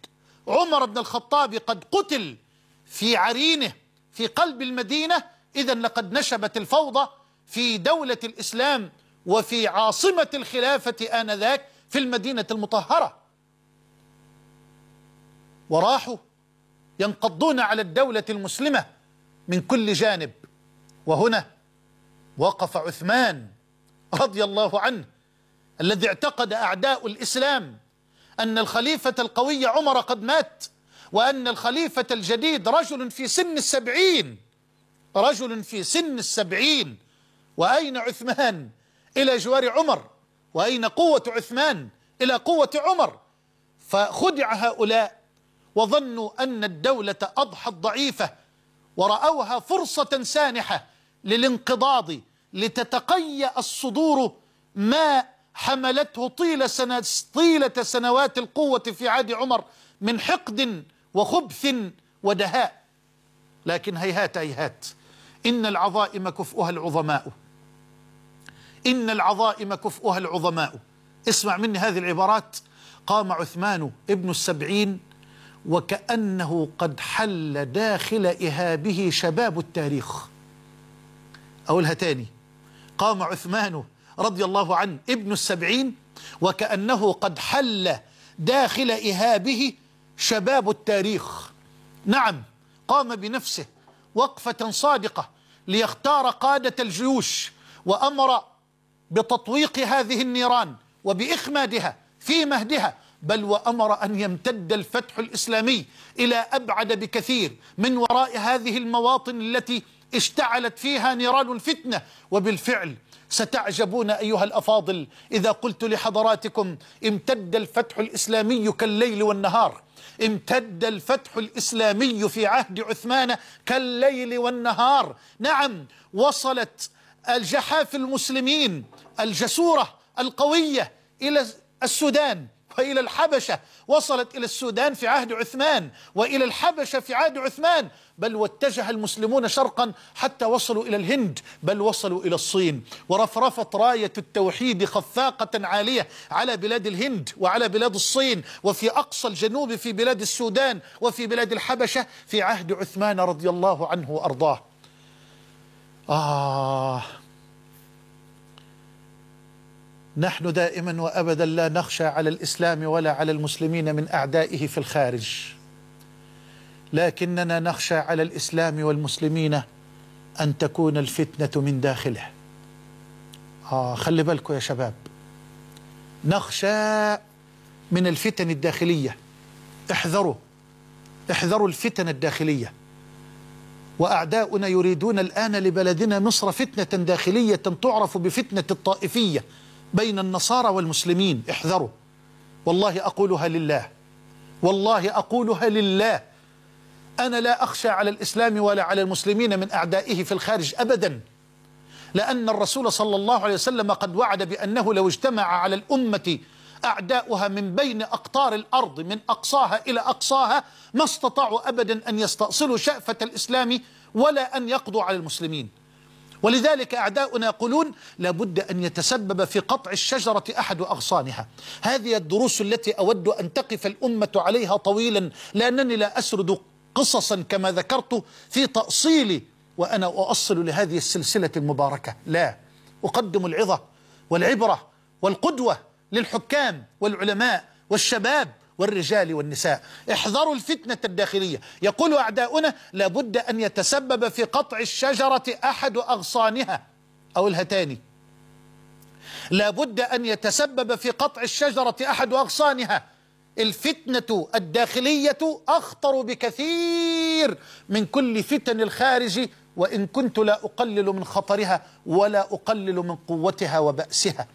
عمر بن الخطاب قد قتل في عرينه في قلب المدينة إذا لقد نشبت الفوضى في دولة الإسلام وفي عاصمة الخلافة آنذاك في المدينة المطهرة وراحوا ينقضون على الدولة المسلمة من كل جانب وهنا وقف عثمان رضي الله عنه الذي اعتقد أعداء الإسلام أن الخليفة القوي عمر قد مات وأن الخليفة الجديد رجل في سن السبعين رجل في سن السبعين وأين عثمان إلى جوار عمر وأين قوة عثمان إلى قوة عمر فخدع هؤلاء وظنوا أن الدولة أضحت ضعيفة ورأوها فرصة سانحة للانقضاض لتتقيأ الصدور ما حملته طيلة, سنة طيلة سنوات القوة في عهد عمر من حقد وخبث ودهاء لكن هيهات هيهات إن العظائم كفؤها العظماء إن العظائم كفؤها العظماء اسمع مني هذه العبارات قام عثمان ابن السبعين وكأنه قد حل داخل إهابه شباب التاريخ أقولها تاني قام عثمان رضي الله عنه ابن السبعين وكأنه قد حل داخل إهابه شباب التاريخ نعم قام بنفسه وقفة صادقة ليختار قادة الجيوش وأمر بتطويق هذه النيران وبإخمادها في مهدها بل وأمر أن يمتد الفتح الإسلامي إلى أبعد بكثير من وراء هذه المواطن التي اشتعلت فيها نيران الفتنة وبالفعل ستعجبون أيها الأفاضل إذا قلت لحضراتكم امتد الفتح الإسلامي كالليل والنهار امتد الفتح الإسلامي في عهد عثمان كالليل والنهار نعم وصلت الجحاف المسلمين الجسورة القوية إلى السودان وإلى الحبشة وصلت إلى السودان في عهد عثمان وإلى الحبشة في عهد عثمان بل واتجه المسلمون شرقا حتى وصلوا إلى الهند بل وصلوا إلى الصين ورفرفت راية التوحيد خفاقة عالية على بلاد الهند وعلى بلاد الصين وفي أقصى الجنوب في بلاد السودان وفي بلاد الحبشة في عهد عثمان رضي الله عنه وأرضاه آه نحن دائما وابدا لا نخشى على الاسلام ولا على المسلمين من اعدائه في الخارج لكننا نخشى على الاسلام والمسلمين ان تكون الفتنه من داخله آه خلي بالكم يا شباب نخشى من الفتن الداخليه احذروا احذروا الفتن الداخليه واعداؤنا يريدون الان لبلدنا مصر فتنه داخليه تعرف بفتنه الطائفيه بين النصارى والمسلمين احذروا والله أقولها لله والله أقولها لله أنا لا أخشى على الإسلام ولا على المسلمين من أعدائه في الخارج أبدا لأن الرسول صلى الله عليه وسلم قد وعد بأنه لو اجتمع على الأمة أعداؤها من بين أقطار الأرض من أقصاها إلى أقصاها ما استطاعوا أبدا أن يستأصلوا شأفة الإسلام ولا أن يقضوا على المسلمين ولذلك أعداؤنا يقولون لابد أن يتسبب في قطع الشجرة أحد أغصانها هذه الدروس التي أود أن تقف الأمة عليها طويلا لأنني لا أسرد قصصا كما ذكرت في تأصيلي وأنا أؤصل لهذه السلسلة المباركة لا أقدم العظة والعبرة والقدوة للحكام والعلماء والشباب والرجال والنساء احذروا الفتنة الداخلية يقول أعداؤنا لابد أن يتسبب في قطع الشجرة أحد أغصانها أو تاني لابد أن يتسبب في قطع الشجرة أحد أغصانها الفتنة الداخلية أخطر بكثير من كل فتن الخارج وإن كنت لا أقلل من خطرها ولا أقلل من قوتها وبأسها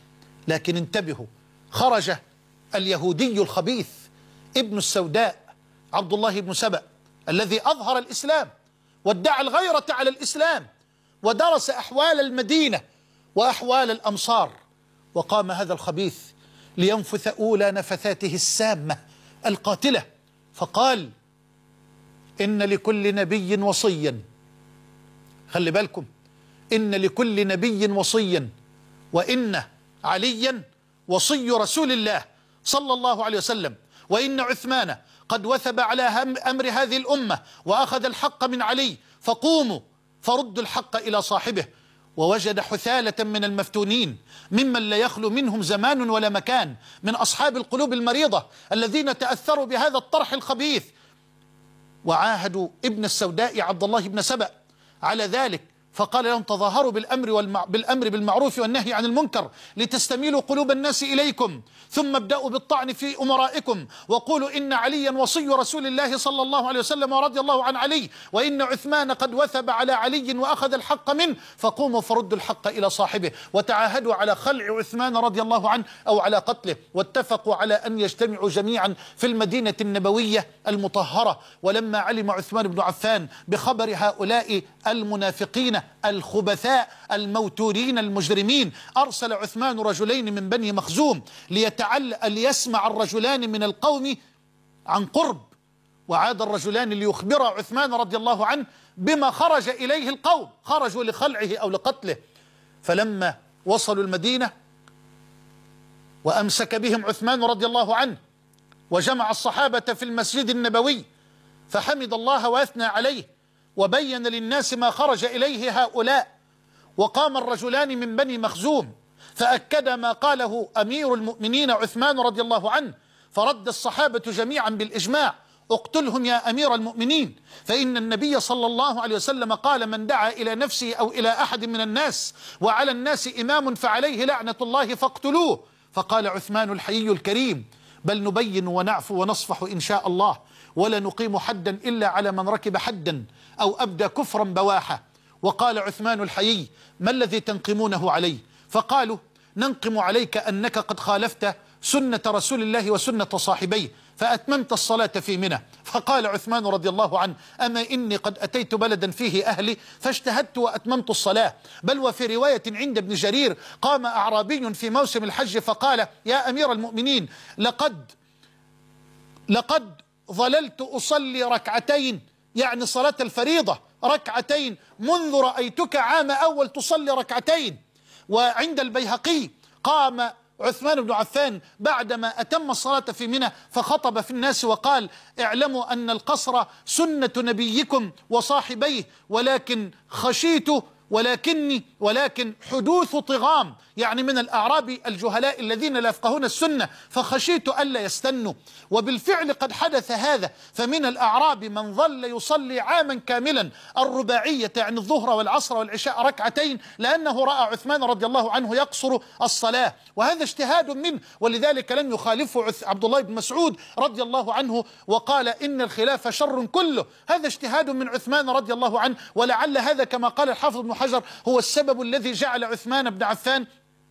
لكن انتبهوا خرج اليهودي الخبيث ابن السوداء عبد الله بن سبأ الذي أظهر الإسلام وادعى الغيرة على الإسلام ودرس أحوال المدينة وأحوال الأمصار وقام هذا الخبيث لينفث أولى نفثاته السامة القاتلة فقال إن لكل نبي وصيا خلي بالكم إن لكل نبي وصيا وإن عليا وصي رسول الله صلى الله عليه وسلم وإن عثمان قد وثب على أمر هذه الأمة وأخذ الحق من علي فقوموا فردوا الحق إلى صاحبه ووجد حثالة من المفتونين ممن لا يخلو منهم زمان ولا مكان من أصحاب القلوب المريضة الذين تأثروا بهذا الطرح الخبيث وعاهدوا ابن السوداء عبد الله بن سبأ على ذلك فقال لهم تظاهروا بالأمر, والمع... بالأمر بالمعروف والنهي عن المنكر لتستميلوا قلوب الناس إليكم ثم ابدأوا بالطعن في أمرائكم وقولوا إن عليا وصي رسول الله صلى الله عليه وسلم ورضي الله عن علي وإن عثمان قد وثب على علي وأخذ الحق منه فقوموا فردوا الحق إلى صاحبه وتعاهدوا على خلع عثمان رضي الله عنه أو على قتله واتفقوا على أن يجتمعوا جميعا في المدينة النبوية المطهرة ولما علم عثمان بن عفان بخبر هؤلاء المنافقين الخبثاء الموتورين المجرمين أرسل عثمان رجلين من بني مخزوم ليتعل... ليسمع الرجلان من القوم عن قرب وعاد الرجلان ليخبر عثمان رضي الله عنه بما خرج إليه القوم خرجوا لخلعه أو لقتله فلما وصلوا المدينة وأمسك بهم عثمان رضي الله عنه وجمع الصحابة في المسجد النبوي فحمد الله وأثنى عليه وبين للناس ما خرج إليه هؤلاء وقام الرجلان من بني مخزوم فأكد ما قاله أمير المؤمنين عثمان رضي الله عنه فرد الصحابة جميعا بالإجماع اقتلهم يا أمير المؤمنين فإن النبي صلى الله عليه وسلم قال من دعا إلى نفسه أو إلى أحد من الناس وعلى الناس إمام فعليه لعنة الله فاقتلوه فقال عثمان الحيي الكريم بل نبين ونعفو ونصفح إن شاء الله ولا نقيم حدا إلا على من ركب حدا أو أبدى كفرا بواحة وقال عثمان الحيي ما الذي تنقمونه عليه فقالوا ننقم عليك أنك قد خالفت سنة رسول الله وسنة صاحبيه فأتممت الصلاة في منى فقال عثمان رضي الله عنه أما إني قد أتيت بلدا فيه أهلي فاجتهدت وأتممت الصلاة بل وفي رواية عند ابن جرير قام أعرابي في موسم الحج فقال يا أمير المؤمنين لقد لقد ظللت أصلي ركعتين يعني صلاة الفريضة ركعتين منذ رأيتك عام أول تصلي ركعتين وعند البيهقي قام عثمان بن عفان بعدما أتم الصلاة في منى فخطب في الناس وقال اعلموا أن القصر سنة نبيكم وصاحبيه ولكن خشيت ولكني ولكن حدوث طغام يعني من الأعراب الجهلاء الذين لا يفقهون السنة فخشيت ألا يستنوا وبالفعل قد حدث هذا فمن الأعراب من ظل يصلي عاما كاملا الرباعية يعني الظهر والعصر والعشاء ركعتين لأنه رأى عثمان رضي الله عنه يقصر الصلاة وهذا اجتهاد منه ولذلك لم يخالفه عبد الله بن مسعود رضي الله عنه وقال إن الخلاف شر كله هذا اجتهاد من عثمان رضي الله عنه ولعل هذا كما قال الحافظ بن حجر هو السبب الذي جعل عثمان بن عفان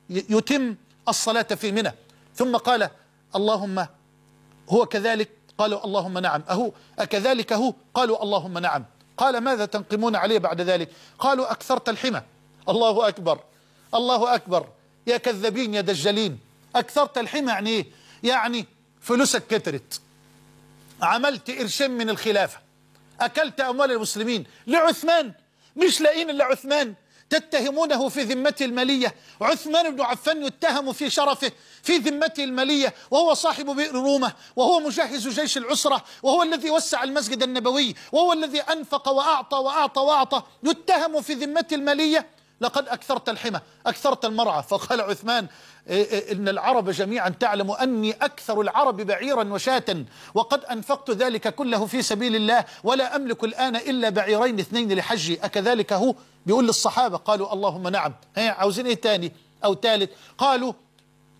يتم الصلاة في منى ثم قال اللهم هو كذلك قالوا اللهم نعم أهو أكذلك هو قالوا اللهم نعم قال ماذا تنقمون عليه بعد ذلك قالوا أكثرت الحمى الله أكبر الله أكبر يا كذابين يا دجالين أكثرت الحمى يعني إيه يعني فلوسك كترت عملت قرشين من الخلافة أكلت أموال المسلمين لعثمان مش لاقين إلا عثمان تتهمونه في ذمته المالية عثمان بن عفان يتهم في شرفه في ذمته المالية وهو صاحب بئر رومة وهو مجهز جيش العسرة وهو الذي وسع المسجد النبوي وهو الذي أنفق وأعطى وأعطى وأعطى يتهم في ذمته المالية لقد أكثرت الحمى أكثرت المرعى فقال عثمان إيه، إيه، إن العرب جميعا تعلم أني أكثر العرب بعيرا وشاة وقد أنفقت ذلك كله في سبيل الله ولا أملك الآن إلا بعيرين اثنين لحجي أكذلك هو بيقول للصحابة قالوا اللهم نعم هي عاوزين إيه تاني أو تالت قالوا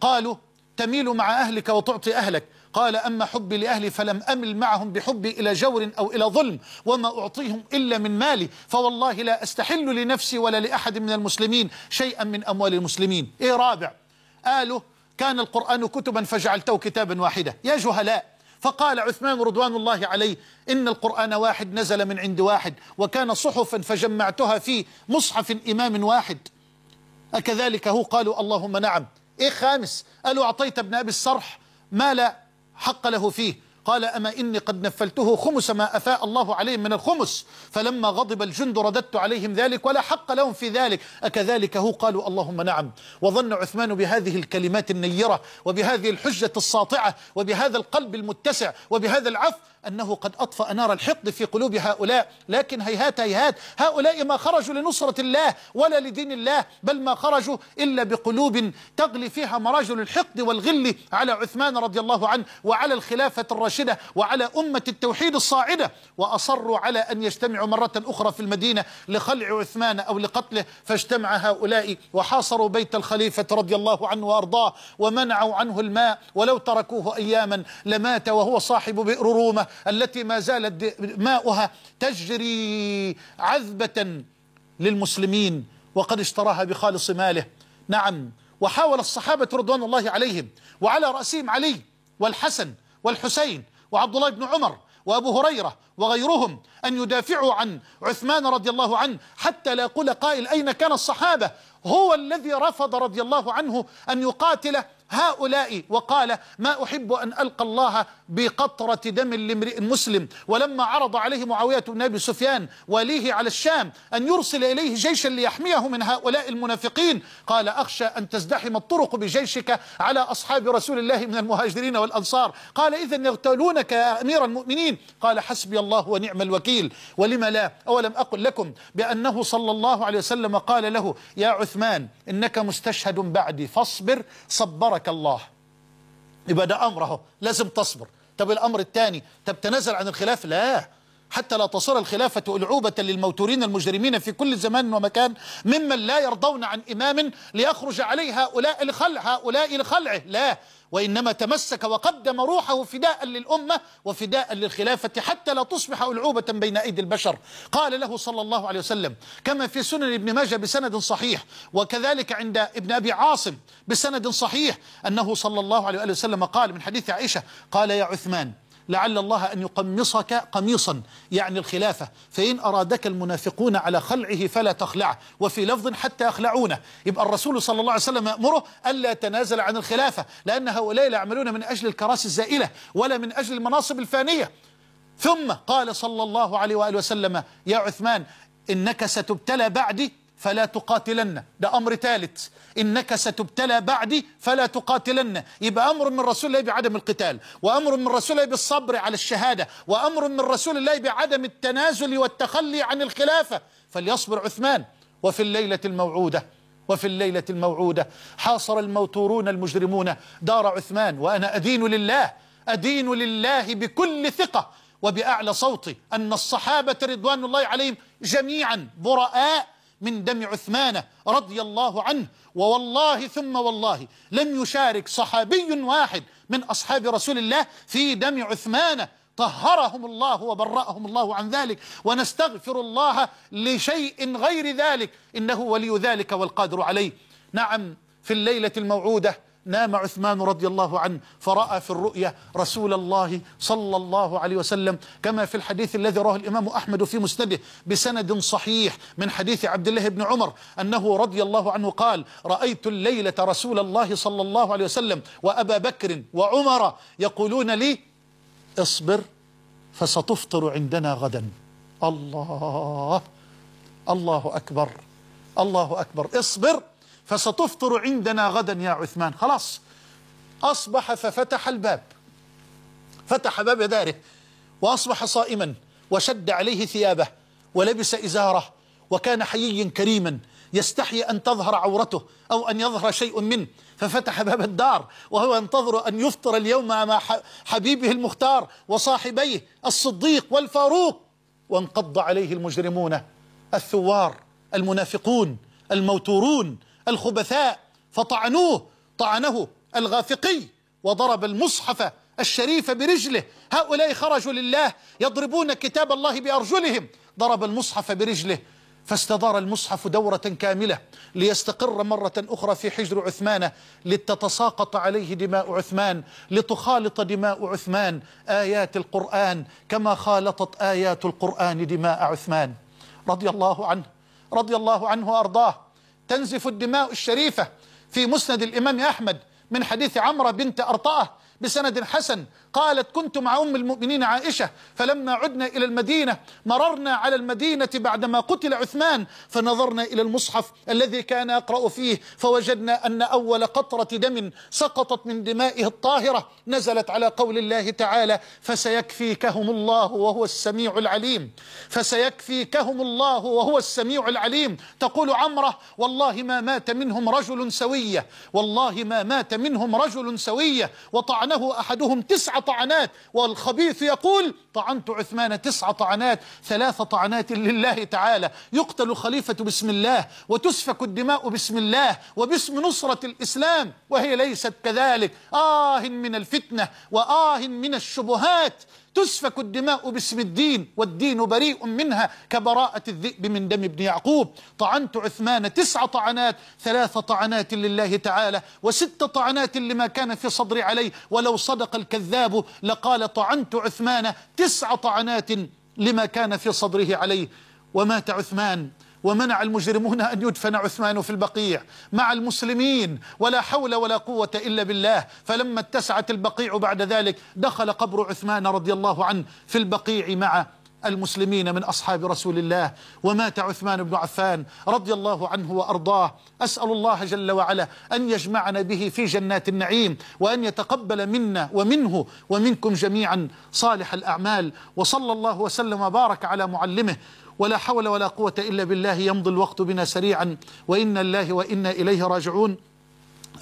قالوا تميل مع أهلك وتعطي أهلك قال أما حبي لأهلي فلم أمل معهم بحبي إلى جور أو إلى ظلم وما أعطيهم إلا من مالي فوالله لا أستحل لنفسي ولا لأحد من المسلمين شيئا من أموال المسلمين إيه رابع قالوا كان القرآن كتبا فجعلته كتابا واحدا يا جهلاء فقال عثمان رضوان الله عليه إن القرآن واحد نزل من عند واحد وكان صحفا فجمعتها في مصحف إمام واحد أكذلك هو قالوا اللهم نعم إيه خامس قالوا أعطيت ابن أبي الصرح مال حق له فيه قال أما إني قد نفلته خمس ما أفاء الله عليهم من الخمس فلما غضب الجند رددت عليهم ذلك ولا حق لهم في ذلك أكذلك هو قالوا اللهم نعم وظن عثمان بهذه الكلمات النيرة وبهذه الحجة الساطعة وبهذا القلب المتسع وبهذا العفو أنه قد أطفأ نار الحقد في قلوب هؤلاء لكن هيهات هيهات هؤلاء ما خرجوا لنصرة الله ولا لدين الله بل ما خرجوا إلا بقلوب تغلي فيها مراجل الحقد والغل على عثمان رضي الله عنه وعلى الخلافة الراشدة وعلى أمة التوحيد الصاعدة وأصروا على أن يجتمعوا مرة أخرى في المدينة لخلع عثمان أو لقتله فاجتمع هؤلاء وحاصروا بيت الخليفة رضي الله عنه وأرضاه ومنعوا عنه الماء ولو تركوه أياما لمات وهو صاحب بئر رومة التي ما زالت ماؤها تجري عذبة للمسلمين وقد اشتراها بخالص ماله نعم وحاول الصحابة رضوان الله عليهم وعلى رأسهم علي والحسن والحسين وعبد الله بن عمر وأبو هريرة وغيرهم أن يدافعوا عن عثمان رضي الله عنه حتى لا يقول قائل أين كان الصحابة هو الذي رفض رضي الله عنه أن يقاتل هؤلاء وقال ما أحب أن ألقى الله بقطرة دم لامرئ مسلم ولما عرض عليه معاوية بن أبي سفيان وليه على الشام أن يرسل إليه جيشا ليحميه من هؤلاء المنافقين قال أخشى أن تزدحم الطرق بجيشك على أصحاب رسول الله من المهاجرين والأنصار قال إذا يغتالونك يا أمير المؤمنين قال حسبي الله ونعم الوكيل ولم لا أولم أقل لكم بأنه صلى الله عليه وسلم قال له يا عثمان إنك مستشهد بعدي فاصبر صبرك أمرك الله يبقى ده أمره لازم تصبر طب الأمر الثاني طب تنازل عن الخلاف لا حتى لا تصير الخلافة ألعوبة للموتورين المجرمين في كل زمان ومكان ممن لا يرضون عن إمام ليخرج عليه هؤلاء هؤلاء لخلعه لا وإنما تمسك وقدم روحه فداء للأمة وفداء للخلافة حتى لا تصبح ألعوبة بين أيدي البشر قال له صلى الله عليه وسلم كما في سنن ابن ماجه بسند صحيح وكذلك عند ابن أبي عاصم بسند صحيح أنه صلى الله عليه وسلم قال من حديث عائشة قال يا عثمان لعل الله أن يقمصك قميصا يعني الخلافة فإن أرادك المنافقون على خلعه فلا تخلعه وفي لفظ حتى يخلعونه يبقى الرسول صلى الله عليه وسلم يأمره ألا يتنازل عن الخلافة لأن هؤلاء لا يعملون من أجل الكراسي الزائلة ولا من أجل المناصب الفانية ثم قال صلى الله عليه وآله وسلم يا عثمان إنك ستبتلى بعدي فلا تقاتلن ده أمر ثالث إنك ستبتلى بعدي فلا تقاتلن يبقى أمر من رسول الله بعدم القتال وأمر من رسول الله بالصبر على الشهادة وأمر من رسول الله بعدم التنازل والتخلي عن الخلافة فليصبر عثمان وفي الليلة الموعودة وفي الليلة الموعودة حاصر الموتورون المجرمون دار عثمان وأنا أدين لله أدين لله بكل ثقة وبأعلى صوتي أن الصحابة رضوان الله عليهم جميعا براء من دم عثمان رضي الله عنه ووالله ثم والله لم يشارك صحابي واحد من أصحاب رسول الله في دم عثمان طهرهم الله وبرأهم الله عن ذلك ونستغفر الله لشيء غير ذلك إنه ولي ذلك والقادر عليه نعم في الليلة الموعودة نام عثمان رضي الله عنه فرأى في الرؤيا رسول الله صلى الله عليه وسلم كما في الحديث الذي رواه الإمام أحمد في مسنده بسند صحيح من حديث عبد الله بن عمر أنه رضي الله عنه قال رأيت الليلة رسول الله صلى الله عليه وسلم وأبا بكر وعمر يقولون لي اصبر فستفطر عندنا غدا الله الله أكبر الله أكبر اصبر فستفطر عندنا غدا يا عثمان خلاص أصبح ففتح الباب فتح باب داره وأصبح صائما وشد عليه ثيابه ولبس إزاره وكان حييا كريما يستحي أن تظهر عورته أو أن يظهر شيء منه ففتح باب الدار وهو ينتظر أن يفطر اليوم مع حبيبه المختار وصاحبيه الصديق والفاروق وانقض عليه المجرمون الثوار المنافقون الموتورون الخبثاء فطعنوه طعنه الغافقي وضرب المصحف الشريف برجله هؤلاء خرجوا لله يضربون كتاب الله بأرجلهم ضرب المصحف برجله فاستدار المصحف دورة كاملة ليستقر مرة أخرى في حجر عثمان لتتساقط عليه دماء عثمان لتخالط دماء عثمان آيات القرآن كما خالطت آيات القرآن دماء عثمان رضي الله عنه رضي الله عنه وأرضاه تنزف الدماء الشريفة في مسند الإمام أحمد من حديث عمرة بنت أرطاة بسند حسن قالت كنت مع أم المؤمنين عائشة فلما عدنا إلى المدينة مررنا على المدينة بعدما قتل عثمان فنظرنا إلى المصحف الذي كان يقرأ فيه فوجدنا أن أول قطرة دم سقطت من دمائه الطاهرة نزلت على قول الله تعالى فسيكفيكهم الله وهو السميع العليم فسيكفيكهم الله وهو السميع العليم تقول عمرة والله ما مات منهم رجل سوية والله ما مات منهم رجل سوية وطعن طعنه أحدهم تسع طعنات والخبيث يقول طعنت عثمان تسع طعنات ثلاث طعنات لله تعالى يقتل خليفة بسم الله وتسفك الدماء بسم الله وباسم نصرة الإسلام وهي ليست كذلك آه من الفتنة وآه من الشبهات تسفك الدماء باسم الدين والدين بريء منها كبراءة الذئب من دم ابن يعقوب طعنت عثمان تسع طعنات ثلاث طعنات لله تعالى وست طعنات لما كان في صدري عليه ولو صدق الكذاب لقال طعنت عثمان تسع طعنات لما كان في صدره عليه ومات عثمان ومنع المجرمون أن يدفن عثمان في البقيع مع المسلمين ولا حول ولا قوة إلا بالله فلما اتسعت البقيع بعد ذلك دخل قبر عثمان رضي الله عنه في البقيع مع المسلمين من أصحاب رسول الله ومات عثمان بن عفان رضي الله عنه وأرضاه أسأل الله جل وعلا أن يجمعنا به في جنات النعيم وأن يتقبل منا ومنه ومنكم جميعا صالح الأعمال وصلى الله وسلم وبارك على معلمه ولا حول ولا قوة إلا بالله يمضي الوقت بنا سريعا وإنا الله وإنا إليه راجعون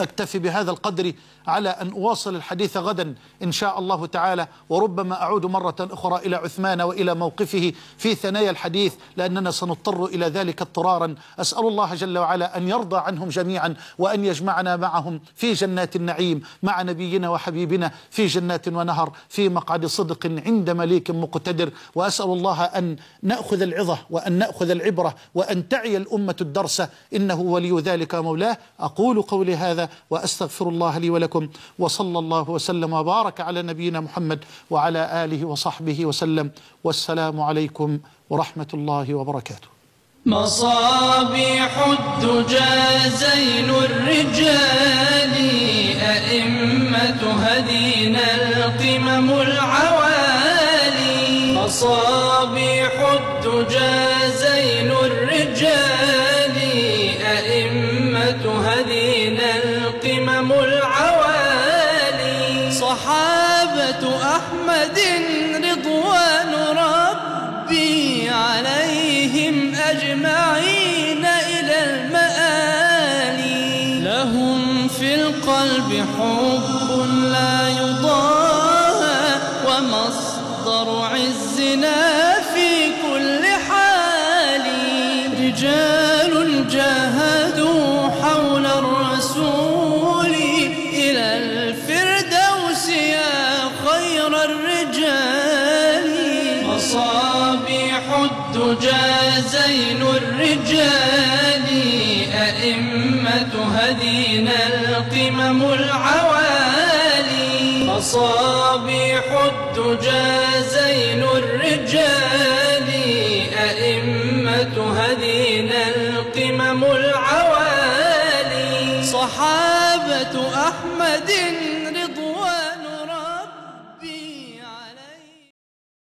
أكتفي بهذا القدر على أن أواصل الحديث غدا إن شاء الله تعالى وربما أعود مرة أخرى إلى عثمان وإلى موقفه في ثنايا الحديث لأننا سنضطر إلى ذلك اضطرارا أسأل الله جل وعلا أن يرضى عنهم جميعا وأن يجمعنا معهم في جنات النعيم مع نبينا وحبيبنا في جنات ونهر في مقعد صدق عند مليك مقتدر وأسأل الله أن نأخذ العظة وأن نأخذ العبرة وأن تعي الأمة الدرس إنه ولي ذلك مولاه أقول قولي هذا وأستغفر الله لي ولكم وصلى الله وسلم وبارك على نبينا محمد وعلى آله وصحبه وسلم والسلام عليكم ورحمة الله وبركاته مصابيح الدجى زين الرجال أئمة هدينا القمم العوالي مصابيح الدجى البحور جاء